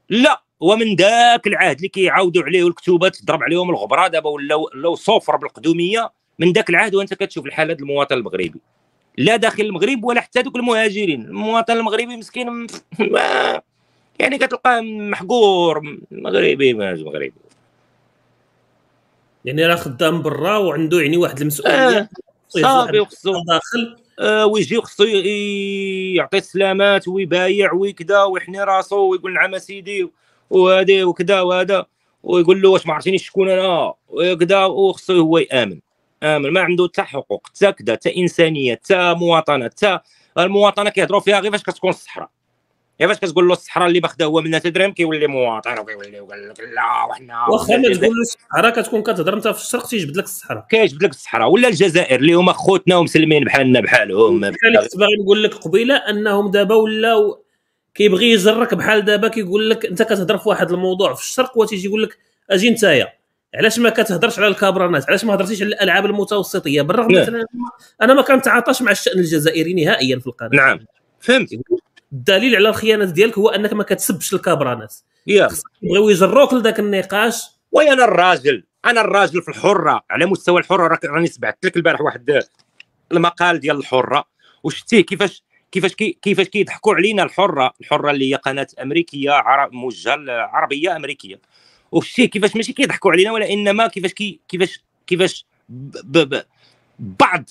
لا ومن ذاك العهد اللي كيعاودوا عليه الكتوبات تضرب عليهم الغبره دابا ولاو صفر بالقدوميه من ذاك العهد وانت كتشوف الحاله المواطن المغربي لا داخل المغرب ولا حتى دوك المهاجرين المواطن المغربي مسكين يعني كتلقاه محقور مغربي ما مغربي يعني راه خدام برا وعنده يعني واحد المسؤوليه آه. صافي وخصو داخل آه ويجي وخصو يعطي السلامات ويبايع ويكدا ويحني راسو ويقول نعم سيدي وهذه وكذا وهذا ويقول له واش ما عرفتينيش شكون انا وكذا وخصو هو يامن امر ما عنده حتى حقوق حتى كذا حتى انسانيه حتى مواطنه حتى المواطنه كيهضروا فيها غير فاش كتكون الصحراء يا فاش كتقول له الصحراء اللي باخذها هو منها تدريم كيولي مواطن وكيولي وقال لك لا وحنا واخا ما تقول له الصحراء كتكون كتهضر انت في الشرق تيجبد لك الصحراء كيجبد لك الصحراء ولا الجزائر اللي هما خوتنا ومسلمين بحالنا بحالهم انا كنت باغي نقول لك قبيله انهم دابا ولاو كيبغي يجرك بحال دابا كيقول لك انت كتهضر في واحد الموضوع في الشرق وتيجي يقول لك اجي نتايا علاش ما كتهضرش على الكابرانات علاش ما هضرتيش على الالعاب المتوسطيه بالرغم نعم. مثلا انا ما كنتعاطاش مع الشان الجزائري نهائيا في القناه نعم فهمت الدليل على الخيانه ديالك هو انك ما كتسبش الكابرانات بغيو يجروك لذاك النقاش وي انا الراجل انا الراجل في الحره على مستوى الحره راك راني سمعت لك البارح واحد المقال ديال الحره وشتي كيفاش كيفاش كي كيفاش كيضحكوا علينا الحره الحره اللي هي قناه امريكيه عرب موجهه عربيه امريكيه والشيء كيفاش ماشي كيضحكوا علينا ولا انما كيفاش كي كيفاش كيفاش بعض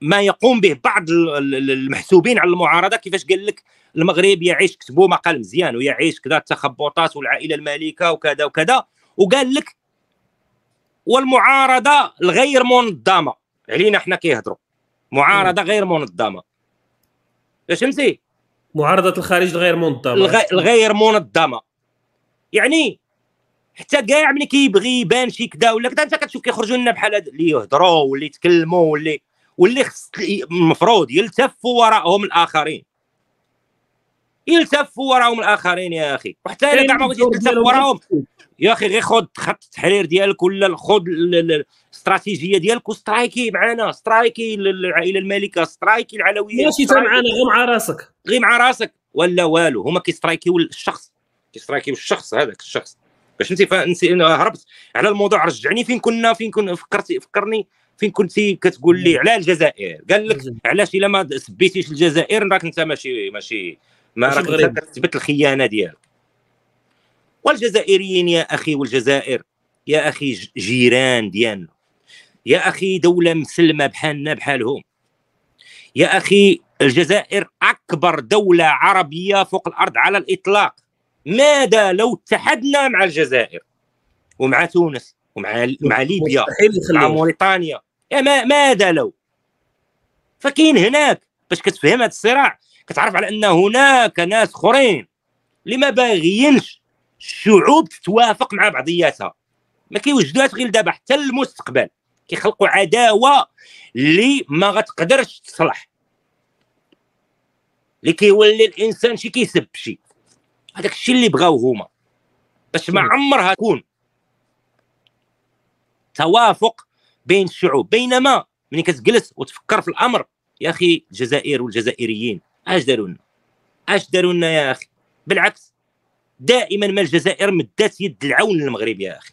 ما يقوم به بعض المحسوبين على المعارضه كيفاش قال لك المغرب يعيش كتبوا مقال مزيان ويعيش كذا التخبطات والعائله المالكه وكذا وكذا وقال لك والمعارضه الغير منظمه علينا حنا كيهضروا معارضه غير منظمه فهمتي معارضه الخارج الغير منظمه الغير منظمه يعني حتى كاع ملي كيبغي يبان شي كذا ولا كذا انت كتشوف كيخرجوا لنا بحال هاد اللي يهضروا واللي يتكلموا واللي واللي خص المفروض يلتفوا وراءهم الاخرين يلتفوا وراهم الاخرين يا اخي وحتى الا كاع ما بغيتيش تلتف وراهم يا اخي غير خذ خط التحرير ديالك ولا خذ الاستراتيجيه ديالك وسترايكي معنا سترايكي العائله المالكه سترايكي العلويه ماشي حتى معنا غير مع راسك غير مع راسك ولا والو هما كيسترايكيو الشخص كيسترايكي والشخص هذاك الشخص باش انت فنسي انا هربت على الموضوع رجعني فين كنا فين كنا فكرتي فكرني فين كنتي كتقول لي على الجزائر قال لك علاش الا ما سبيتيش الجزائر راك انت ماشي ماشي ما راك تثبت الخيانه ديالك والجزائريين يا اخي والجزائر يا اخي جيران ديالنا يا اخي دوله مسلمه بحالنا بحالهم يا اخي الجزائر اكبر دوله عربيه فوق الارض على الاطلاق ماذا لو اتحدنا مع الجزائر ومع تونس ومع مع ليبيا مع موريتانيا ما ماذا لو فكاين هناك باش كتفهم هذا الصراع كتعرف على ان هناك ناس اخرين اللي ما باغيينش الشعوب تتوافق مع بعضياتها ما كيوجدوهاش غير دابا حتى المستقبل كيخلقوا عداوه اللي ما غتقدرش تصلح اللي كيولي الانسان شي كيسب شي هذاك الشيء اللي بغاو هما باش ما عمرها تكون توافق بين الشعوب بينما ملي كتجلس وتفكر في الامر يا اخي الجزائر والجزائريين اش داروا لنا اش داروا لنا يا اخي بالعكس دائما ما الجزائر مدات يد العون للمغرب يا اخي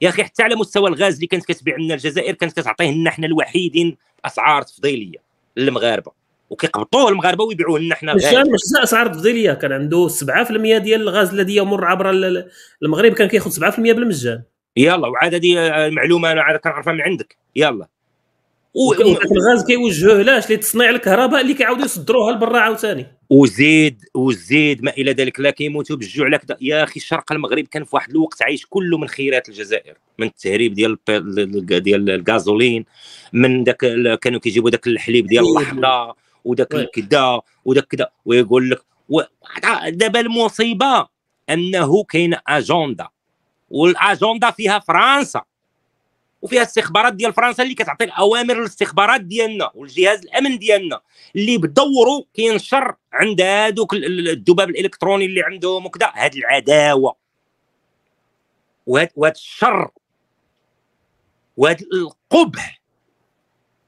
يا اخي حتى على مستوى الغاز اللي كانت كتبيع لنا الجزائر كانت كتعطيه لنا حنا الوحيدين اسعار تفضيليه للمغاربه وكيقبطوه المغاربه ويبيعوه لنا حنا الشام إيه. مش اسعار تفضيليه كان عنده 7% ديال الغاز الذي يمر عبر المغرب كان كياخذ 7% بالمجان يلا وعاد هذه المعلومه انا عاد كنعرفها من عندك يلا و... الغاز كيوجهوه لاش لتصنيع الكهرباء اللي كيعاودوا يصدروها لبرا عاوتاني وزيد وزيد ما الى ذلك لا كيموتوا بالجوع لا يا اخي الشرق المغرب كان في واحد الوقت عايش كله من خيرات الجزائر من التهريب ديال ديال الغازولين من داك كانوا كيجيبوا داك الحليب ديال اللحظه وداك كذا وداك كذا ويقول لك دابا المصيبه انه كاين اجنده والاجنده فيها فرنسا وفيها استخبارات ديال فرنسا اللي كتعطي الاوامر للاستخبارات ديالنا والجهاز الامن ديالنا اللي بدوره كينشر عند هذوك الذباب الالكتروني اللي عندهم وكذا هاد العداوه وهاد الشر وهاد القبح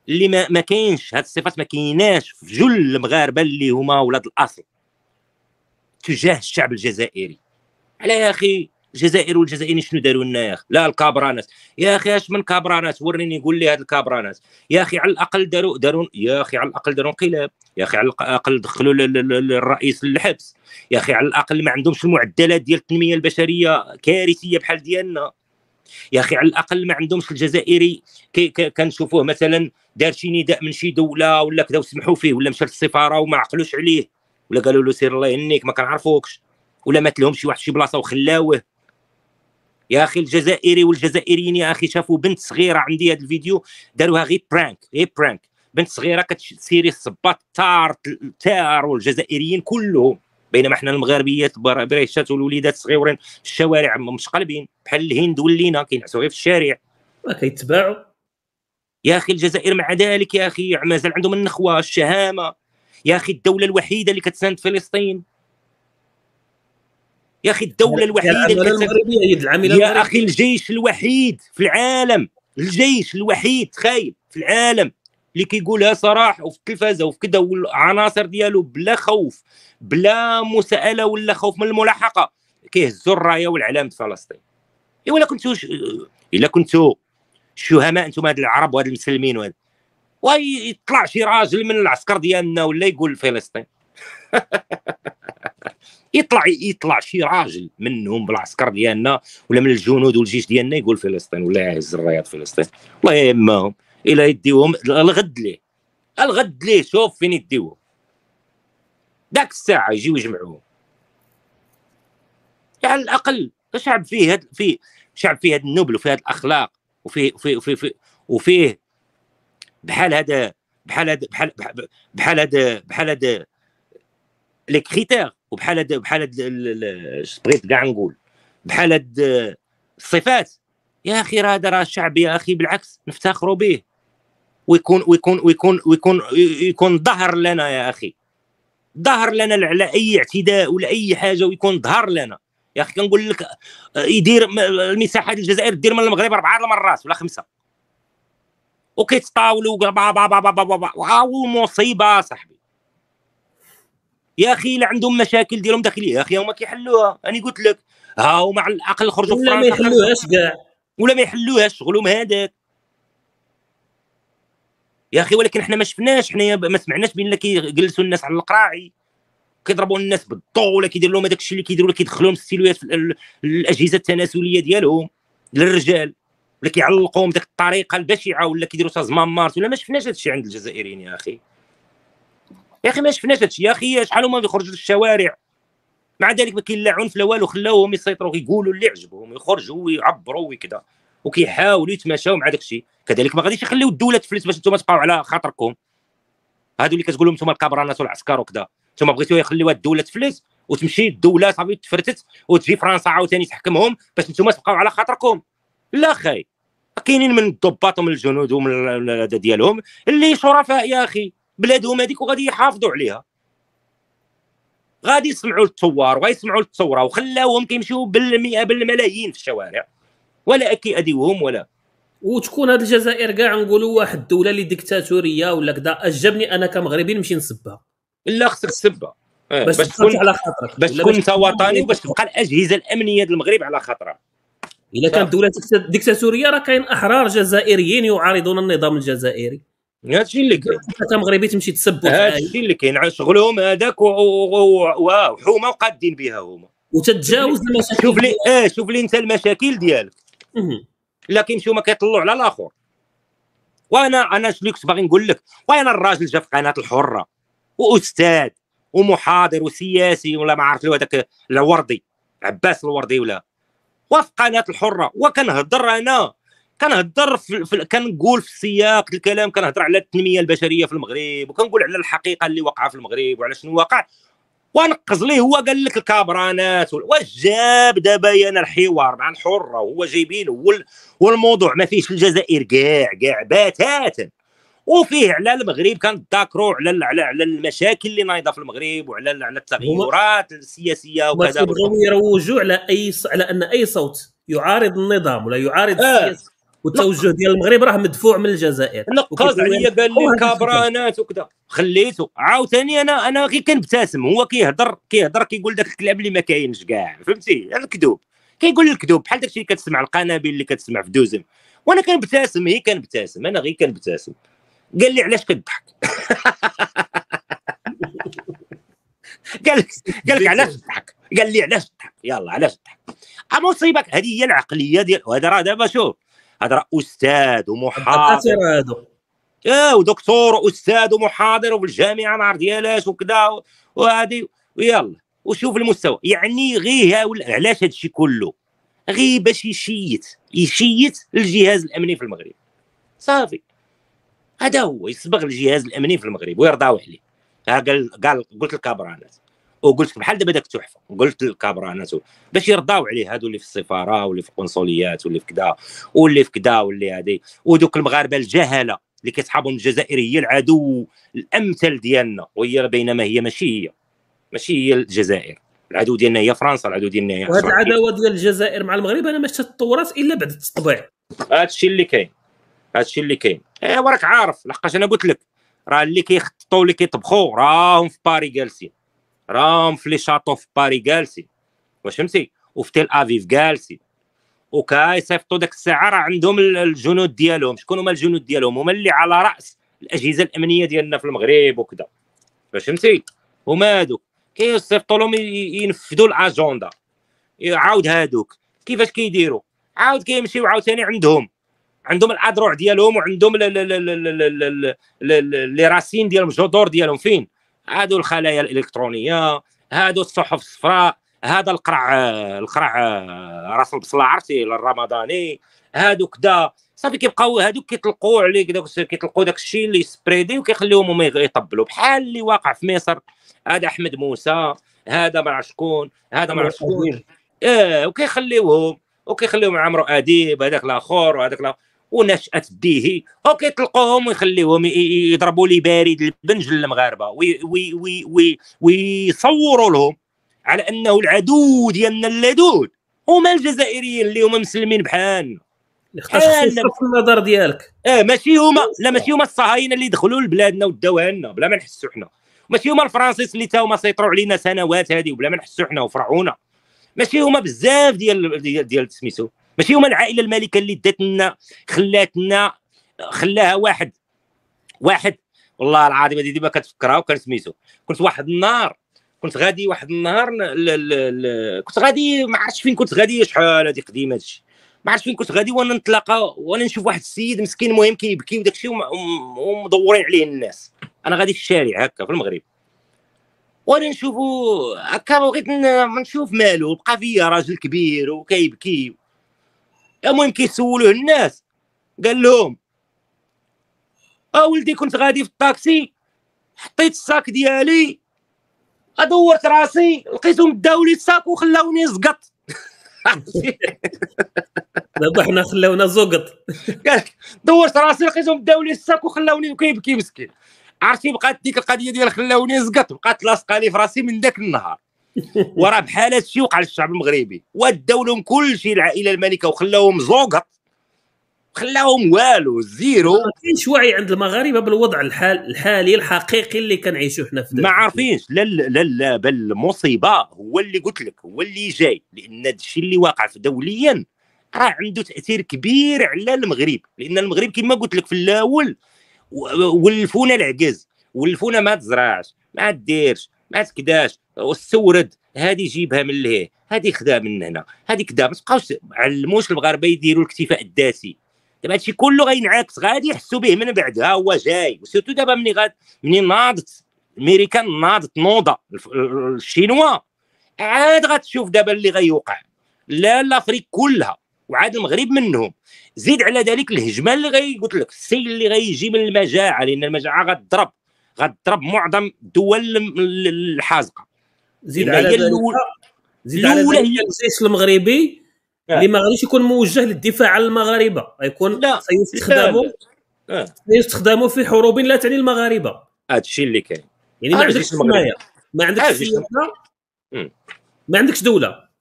اللي ما, ما كاينش هاد الصفات ما كايناش في جل المغاربه اللي هما ولاد الاصل تجاه الشعب الجزائري على يا اخي الجزائر والجزائريين شنو داروا لنا يا اخي لا الكابرانات يا اخي اش من كابرانات وريني قول لي هاد الكابرانات يا اخي على الاقل داروا داروا يا اخي على الاقل داروا انقلاب يا اخي على الاقل دخلوا الرئيس للحبس يا اخي على الاقل ما عندهمش المعدلات ديال التنميه البشريه كارثيه بحال ديالنا يا اخي على الاقل ما عندهمش الجزائري كنشوفوه مثلا دار شي نداء من شي دوله ولا كذا وسمحوا فيه ولا مشى للسفاره وما عقلوش عليه ولا قالوا له سير الله يهنيك ما كنعرفوكش ولا مات لهم شي واحد شي بلاصه وخلاوه يا اخي الجزائري والجزائريين يا اخي شافوا بنت صغيره عندي هذا الفيديو داروها غير برانك غير برانك بنت صغيره كتسيري الصباط تار تار والجزائريين كلهم بينما حنا المغاربيات بريشات والوليدات الصغيورين الشوارع مشقلبين بحال الهند ولينا كينعسوا غير في الشارع ما كيتباعوا يا اخي الجزائر مع ذلك يا اخي مازال عندهم النخوه الشهامه يا اخي الدوله الوحيده اللي كتساند فلسطين يا اخي الدوله الوحيده اللي كتساند يا اخي الجيش الوحيد في العالم الجيش الوحيد خايب في العالم اللي كيقولها صراح وفي التلفازه وفي كذا والعناصر ديالو بلا خوف بلا مساءله ولا خوف من الملاحقه كيهزوا الرايه في فلسطين ايوا الا كنتو ش... الا كنتو شهماء انتم هاد العرب وهاد المسلمين وهاد ويطلع شي راجل من العسكر ديالنا ولا يقول فلسطين يطلع يطلع شي راجل منهم بالعسكر ديالنا ولا من الجنود والجيش ديالنا يقول فلسطين ولا يهز الرايات فلسطين الله يهمهم الى يديهم الغد ليه الغد ليه شوف فين يديهم ذاك الساعه يجيو يجمعوهم يعني على الاقل شعب فيه هاد فيه شعب فيه هاد النبل وفيه هاد الاخلاق وفيه وفيه وفيه, وفيه, وفيه بحال هذا بحال هذا بحال بحال هذا بحال هذا لي كريتير وبحال هذا بحال هذا بغيت كاع نقول بحال هذا الصفات يا اخي راه هذا راه الشعب يا اخي بالعكس نفتخروا به ويكون ويكون ويكون ويكون يكون ظهر لنا يا اخي ظهر لنا على اي اعتداء ولا اي حاجه ويكون ظهر لنا يا اخي كنقول لك آه، يدير المساحه ديال الجزائر دير من المغرب اربعه المرات ولا خمسه وكيتطاولوا با با با با با با واو مصيبه صاحبي يا اخي الا عندهم مشاكل ديالهم داخليه يا اخي هما كيحلوها انا قلت لك ها هما على الاقل خرجوا ولا ما يحلوهاش كاع ولا ما يحلوهاش شغلهم هذاك يا اخي ولكن احنا ما شفناش حنايا ما سمعناش بان كيجلسوا الناس على القراعي كيضربوا الناس ولا كيدير لهم هذاك الشيء اللي كيديروا كيدخلوهم السيلويات في الاجهزه التناسليه ديالهم للرجال ولا كيعلقوهم بديك الطريقه البشعه ولا كيديروا زمان مارس ولا ما شفناش هذا الشيء عند الجزائريين يا اخي يا اخي ما شفناش هذا الشيء يا اخي شحال هما بيخرجوا للشوارع مع ذلك ما كاين لا عنف لا والو خلاوهم يسيطروا يقولوا اللي عجبهم يخرجوا ويعبروا وكذا وكيحاولوا يتماشاو مع داك الشيء كذلك ما غاديش يخليو الدوله تفلس باش انتم تبقاو على خاطركم هادو اللي كتقول لهم انتم الكبرانات والعسكر وكذا انتم بغيتو يخليوها الدوله تفلس وتمشي الدوله صافي تفرتت وتجي فرنسا عاوتاني تحكمهم باش انتم تبقاو على خاطركم لا خاي كاينين من الضباط ومن الجنود ومن ديالهم اللي شرفاء يا اخي بلادهم هذيك وغادي يحافظوا عليها غادي يسمعوا للثوار وغادي يسمعوا للثوره وخلاوهم كيمشيو بالمئة بالملايين في الشوارع ولا كيأذيوهم ولا وتكون هذه الجزائر كاع نقولوا واحد الدوله اللي ديكتاتوريه ولا كذا عجبني انا كمغربي نمشي نسبها لا خصك تسبها آه. باش, باش تكون على خاطرك باش تكون انت وطني وباش تبقى الاجهزه الامنيه المغرب على خاطرها اذا كانت آه. دوله ديكتاتوريه راه كاين احرار جزائريين يعارضون النظام الجزائري الشيء اللي كاين انت مغربي تمشي تسب الشيء اللي كاين شغلهم هذاك وحومه وقادين بها هما وتتجاوز المشاكل شوف لي اه شوف لي انت المشاكل ديالك لكن ما كيطلعوا على الاخر وانا انا شنو كنت باغي نقول لك وانا الراجل جا في قناه الحره واستاذ ومحاضر وسياسي ولا ما عرفت له هذاك الوردي عباس الوردي ولا وفي قناه الحره وكنهضر انا كنهضر في, كنقول في السياق الكلام كنهضر على التنميه البشريه في المغرب وكنقول على الحقيقه اللي واقعه في المغرب وعلى شنو واقع ونقز ليه هو قال لك الكابرانات واش جاب دابا انا الحوار مع الحره وهو جايبينه والموضوع ما فيهش الجزائر كاع كاع بتاتا وفيه على المغرب كنتذاكروا على على على المشاكل اللي نايضه في المغرب وعلى على التغيرات السياسيه وكذا بغاو يروجوا على اي على ان اي صوت يعارض النظام ولا يعارض آه. السياسه والتوجه ديال المغرب راه مدفوع من الجزائر نقاز عليا قال لي كابرانات وكذا خليته عاوتاني انا انا غير كنبتسم هو كيهضر كيهضر كيقول داك الكلام اللي ما كاينش كاع فهمتي الكذوب كيقول الكذوب بحال داكشي اللي كتسمع القنابل اللي كتسمع في دوزم وانا كنبتسم هي كنبتسم انا غير كنبتسم قال لي علاش كتضحك قال لك قال لك علاش تضحك قال لي علاش تضحك يلا علاش تضحك اما صيبك هذه هي العقليه ديال وهذا راه دابا شوف هضره استاذ ومحاضر هذا اه ودكتور واستاذ ومحاضر وفي الجامعه نهار ديالاش وكذا وهذه ويلا وشوف المستوى يعني غير علاش هذا الشيء كله غير باش يشيت يشيت الجهاز الامني في المغرب صافي هذا هو يصبغ الجهاز الامني في المغرب ويرضاو عليه قال قال قلت الكابرانات وقلت لك بحال دابا داك التحفه قلت للكابرانات باش يرضاو عليه هادو اللي في السفاره واللي في القنصليات واللي في كذا واللي في كذا واللي هادي ودوك المغاربه الجهله اللي كيصحابهم الجزائر هي العدو الامثل ديالنا وهي بينما هي ماشي هي ماشي هي الجزائر العدو ديالنا هي فرنسا العدو ديالنا هي وهاد العداوه ديال الجزائر مع المغرب انا ما تطورت الا بعد التطبيع هادشي اللي كاين هادشي اللي كاين ايوا راك عارف لحقاش انا قلت لك راه اللي كيخططوا اللي كيطبخوا راهم في باري جالسين راهم في لي شاطو في باري جالسين واش فهمتي وفي تل افيف جالسين وكا ديك الساعه راه عندهم الجنود ديالهم شكون هما الجنود ديالهم هما اللي على راس الاجهزه الامنيه ديالنا في المغرب وكذا واش فهمتي هما هادوك كيصيفطوا لهم ينفذوا الاجنده عاود هادوك كيفاش كيديروا عاود كيمشيو عاوتاني عندهم عندهم الادروع ديالهم وعندهم لي راسين ديالهم الجذور ديالهم فين هادو الخلايا الالكترونيه هادو الصحف الصفراء هذا القرع القرع راس البصله عرفتي الرمضاني هادو كدا صافي كيبقاو هادوك كيطلقوا عليك داك كيطلقوا داك الشيء اللي سبريدي وكيخليهم هما يطبلوا بحال اللي واقع في مصر هذا احمد موسى هذا ما عرف شكون هذا ما عرف شكون اه وكيخليوهم وكيخليهم عمرو اديب هذاك الاخر وهذاك الاخر ونشأة ديهي اوكي يطلقوهم ويخليهم يضربوا لي بارد البنج للمغاربه ويصوروا لهم على انه العدو ديالنا اللدود هما الجزائريين اللي هما مسلمين بحالنا في النظر ديالك اه ماشي هما لا ماشي هما الصهاينه اللي دخلوا لبلادنا وداوها لنا بلا ما نحسوا حنا ماشي هما الفرنسيس اللي تا هما سيطروا علينا سنوات هذه وبلا ما نحسوا حنا وفرعونا ماشي هما بزاف ديال ديال, ديال سميتو ماشي هما العائله المالكه اللي داتنا خلاتنا خلاها واحد واحد والله العظيم هذه ديما كتفكرها وكان سميتو كنت واحد النهار كنت غادي واحد النهار ل... ل... ل... كنت غادي ما عرفتش فين كنت غادي شحال هذه قديمه هادشي ما عرفتش فين كنت غادي وانا نتلاقى وانا نشوف واحد السيد مسكين المهم كيبكي وداك الشيء ومدورين عليه الناس انا غادي في الشارع هكا في المغرب وانا نشوفو هكا بغيت نشوف مالو بقى فيا راجل كبير وكيبكي المهم كيسولوه الناس قال لهم اه ولدي كنت غادي في الطاكسي حطيت الساك ديالي ادورت راسي لقيتهم داو لي الساك وخلاوني زقط دابا حنا خلاونا زقط دورت راسي لقيتهم داو لي الساك وخلاوني كيبكي مسكين عرفتي بقات ديك القضيه ديال خلاوني زقط بقات لاصقه لي في راسي من ذاك النهار وراه بحال هادشي وقع للشعب المغربي وداو لهم كلشي العائله الملكه وخلاوهم زوقط خلاهم والو زيرو ما كاينش وعي عند المغاربه بالوضع الحال الحالي الحقيقي اللي كنعيشو حنا في ما عارفينش لا لا لا بل المصيبه هو اللي قلت لك هو اللي جاي لان هادشي اللي واقع في دوليا راه عنده تاثير كبير على المغرب لان المغرب كما قلت لك في الاول ولفونا العجز ولفونا ما تزرعش ما ديرش ما تكداش والسورد هذه جيبها من لهيه هذه خدا من هنا هذه كدا ما تبقاوش علموش المغاربه يديروا الاكتفاء الذاتي دابا هادشي كله غينعكس غادي يحسوا به من بعد ها هو جاي وسيرتو دابا ملي غاد ملي ناضت الميريكان ناضت نوضه الشينوا عاد غتشوف دابا اللي غيوقع لا لافريك كلها وعاد المغرب منهم زيد على ذلك الهجمه اللي غي قلت لك السيل اللي غيجي من المجاعه لان المجاعه غتضرب غضرب معظم دول الحازقه زيد على زيد على هي الجيش المغربي آه. اللي ما غاديش يكون موجه للدفاع عن المغاربه غيكون سيستخدموا سيستخدموا آه. في حروب لا تعني المغاربه هذا الشيء اللي كاين يعني ما عندكش ما عندكش ما عندكش دوله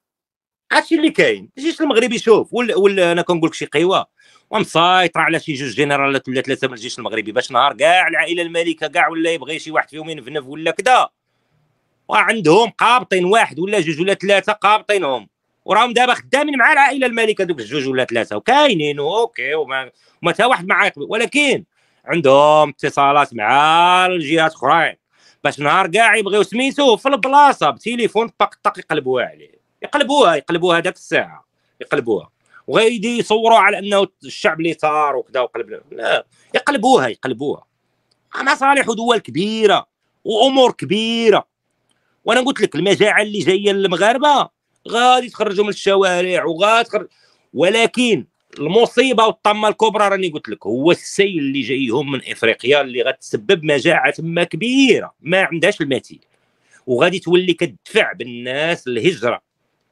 هادشي اللي كاين الجيش المغربي شوف ولا ولا انا كنقول لك شي قيوه ومسيطر على شي جوج جنرالات ولا ثلاثه من الجيش المغربي باش نهار كاع العائله الملكه كاع ولا يبغي شي واحد فيهم ينفنف ولا كذا وعندهم قابطين واحد ولا جوج ولا ثلاثه قابطينهم وراهم دابا خدامين مع العائله المالكه دوك الجوج ولا ثلاثه وكاينين اوكي وما وما تا واحد ما ولكن عندهم اتصالات مع الجهات اخرين باش نهار كاع يبغيو سميتو في البلاصه بتليفون طق طق يقلبوها عليه يقلبوها يقلبوها ذاك الساعه يقلبوها وغيدي يصوروا على انه الشعب اللي صار وكذا وقلب لا يقلبوها يقلبوها مصالح ودول كبيره وامور كبيره وانا قلت لك المجاعه اللي جايه للمغاربه غادي تخرجوا من الشوارع تخرج ولكن المصيبه والطمه الكبرى راني قلت لك هو السيل اللي جايهم من افريقيا اللي غتسبب مجاعه تما كبيره ما عندهاش المثيل وغادي تولي كتدفع بالناس الهجره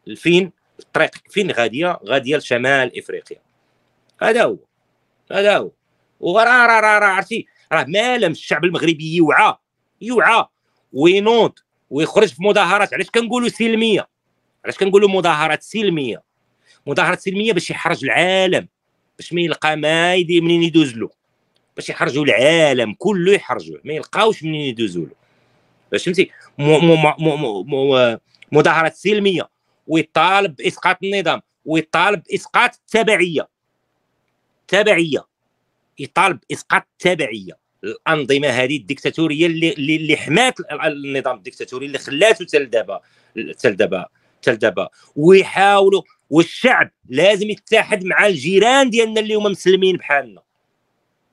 لفين الطريق فين غاديه غاديه لشمال افريقيا هذا هو هذا هو وراه را را عرفتي راه لم الشعب المغربي يوعى يوعى وينوض ويخرج في مظاهرات علاش كنقولوا سلميه علاش كنقولوا مظاهرات سلميه مظاهرات سلميه باش يحرج العالم باش ما يلقى ما يدير منين يدوز له باش يحرجوا العالم كله يحرجوه ما يلقاوش منين يدوزوا له فهمتي مظاهرات سلميه ويطالب باسقاط النظام ويطالب باسقاط التبعيه التبعيه يطالب باسقاط التبعيه الانظمه هذه الديكتاتوريه اللي اللي حمات النظام الديكتاتوري اللي خلاته تل تل دابا دابا تل دابا ويحاولوا والشعب لازم يتحد مع الجيران ديالنا اللي هما مسلمين بحالنا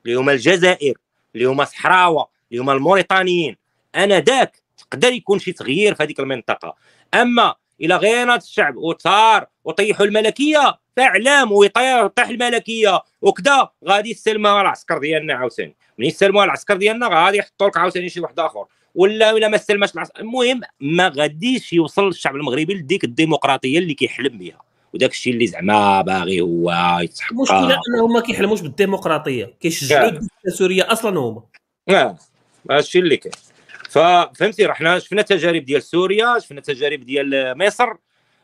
اللي هما الجزائر اللي هما الصحراوه اللي هما الموريتانيين انا ذاك تقدر يكون شي تغيير في هذيك المنطقه اما الى غينه الشعب وثار وطيحوا الملكيه فاعلام ويطيح الملكيه وكذا غادي يستلموها العسكر ديالنا عاوتاني ملي يستلموها العسكر ديالنا غادي يحطوا لك عاوتاني شي واحد اخر ولا ولا ما استلمش العسكر المهم ما غاديش يوصل الشعب المغربي لديك الديمقراطيه اللي كيحلم بها وداك الشيء اللي زعما باغي هو يتحقق المشكله انهم ما كيحلموش بالديمقراطيه كيشجعوا الدكتاتوريه اصلا هما اه هادشي اللي كاين ففهمتي رحنا شفنا تجارب ديال سوريا شفنا تجارب ديال مصر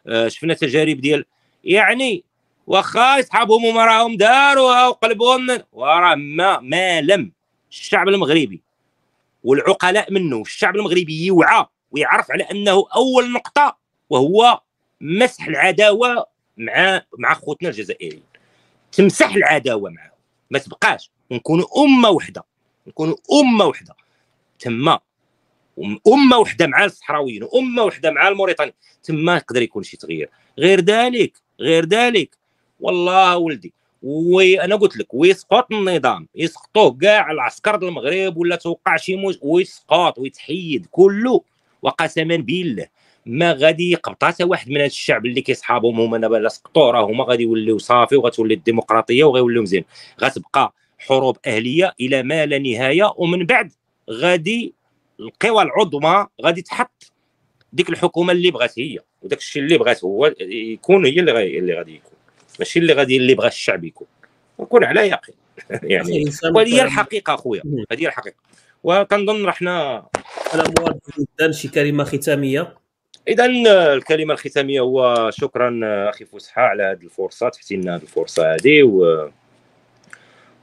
آه، شفنا تجارب ديال يعني واخا يصحابهم هما راهم داروها وقلبهم وراه ما ما لم الشعب المغربي والعقلاء منه الشعب المغربي يوعى ويعرف على انه اول نقطه وهو مسح العداوه مع مع خوتنا الجزائريين تمسح العداوه معهم ما تبقاش نكونوا امه وحده نكونوا امه وحده تما امه وحده مع الصحراويين وامه وحده مع الموريتاني تما يقدر يكون شي تغيير غير ذلك غير ذلك والله ولدي وي انا قلت لك ويسقط النظام يسقطوه كاع العسكر المغرب ولا توقع شي موج ويسقط ويتحيد كله وقسما بالله ما غادي يقبط حتى واحد من هذا الشعب اللي كيصحابهم هما دابا لا سقطوا راه هما غادي يوليو صافي وغتولي الديمقراطيه وغيوليو مزيان غتبقى حروب اهليه الى ما لا نهايه ومن بعد غادي القوى العظمى غادي تحط ديك الحكومه اللي بغات هي وداك الشيء اللي بغات هو يكون هي اللي, اللي غادي يكون ماشي اللي غادي اللي بغى الشعب يكون نكون على يقين يعني وهذه هي الحقيقه اخويا هذه هي الحقيقه وكنظن رحنا على موارد جدا شي كلمه ختاميه اذا الكلمه الختاميه هو شكرا اخي فسحه على هذه الفرصه لنا هذه الفرصه هذه و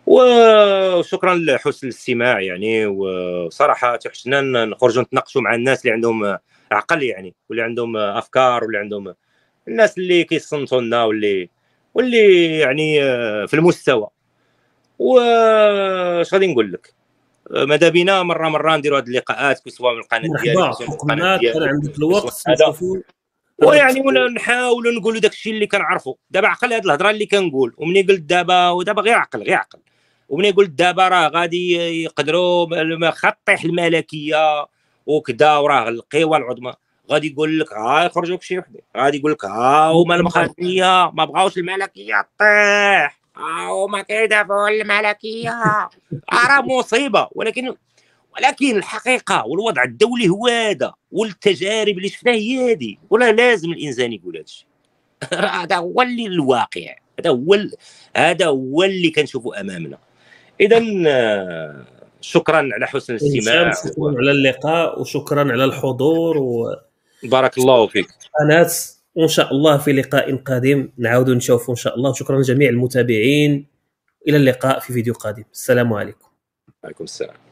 وشكرا لحسن الاستماع يعني وصراحه تحشنا نخرجوا نتناقشوا مع الناس اللي عندهم عقل يعني واللي عندهم افكار واللي عندهم الناس اللي كيصنتوا لنا واللي واللي يعني في المستوى واش غادي نقول لك ماذا بينا مره مره نديروا هذه اللقاءات سواء من القناه ديالي كان عندك الوقت ويعني نحاولوا نقولوا داك الشيء اللي كنعرفوا دابا عقل هذه الهضره اللي كنقول ومني قلت دابا ودابا غير عقل غير عقل ومن يقول دابا راه غادي يقدروا خطيح الملكيه وكذا وراه القوى العظمى غادي يقول لك ها يخرجوا بشي وحده غادي يقول لك ها هما المخازنيه ما بغاوش الملكيه طيح ها هما كيدافعوا الملكيه راه مصيبه ولكن ولكن الحقيقه والوضع الدولي هو هذا والتجارب اللي شفناها هي هذه ولا لازم الانسان يقول هذا الشيء هذا هو اللي الواقع هذا هو هذا هو اللي كنشوفه امامنا اذا شكرا على حسن الاستماع شكرا على اللقاء وشكرا على الحضور و... بارك الله فيك ناس وان شاء الله في لقاء قادم نعود نشوف ان شاء الله شكرا لجميع المتابعين الى اللقاء في فيديو قادم السلام عليكم وعليكم السلام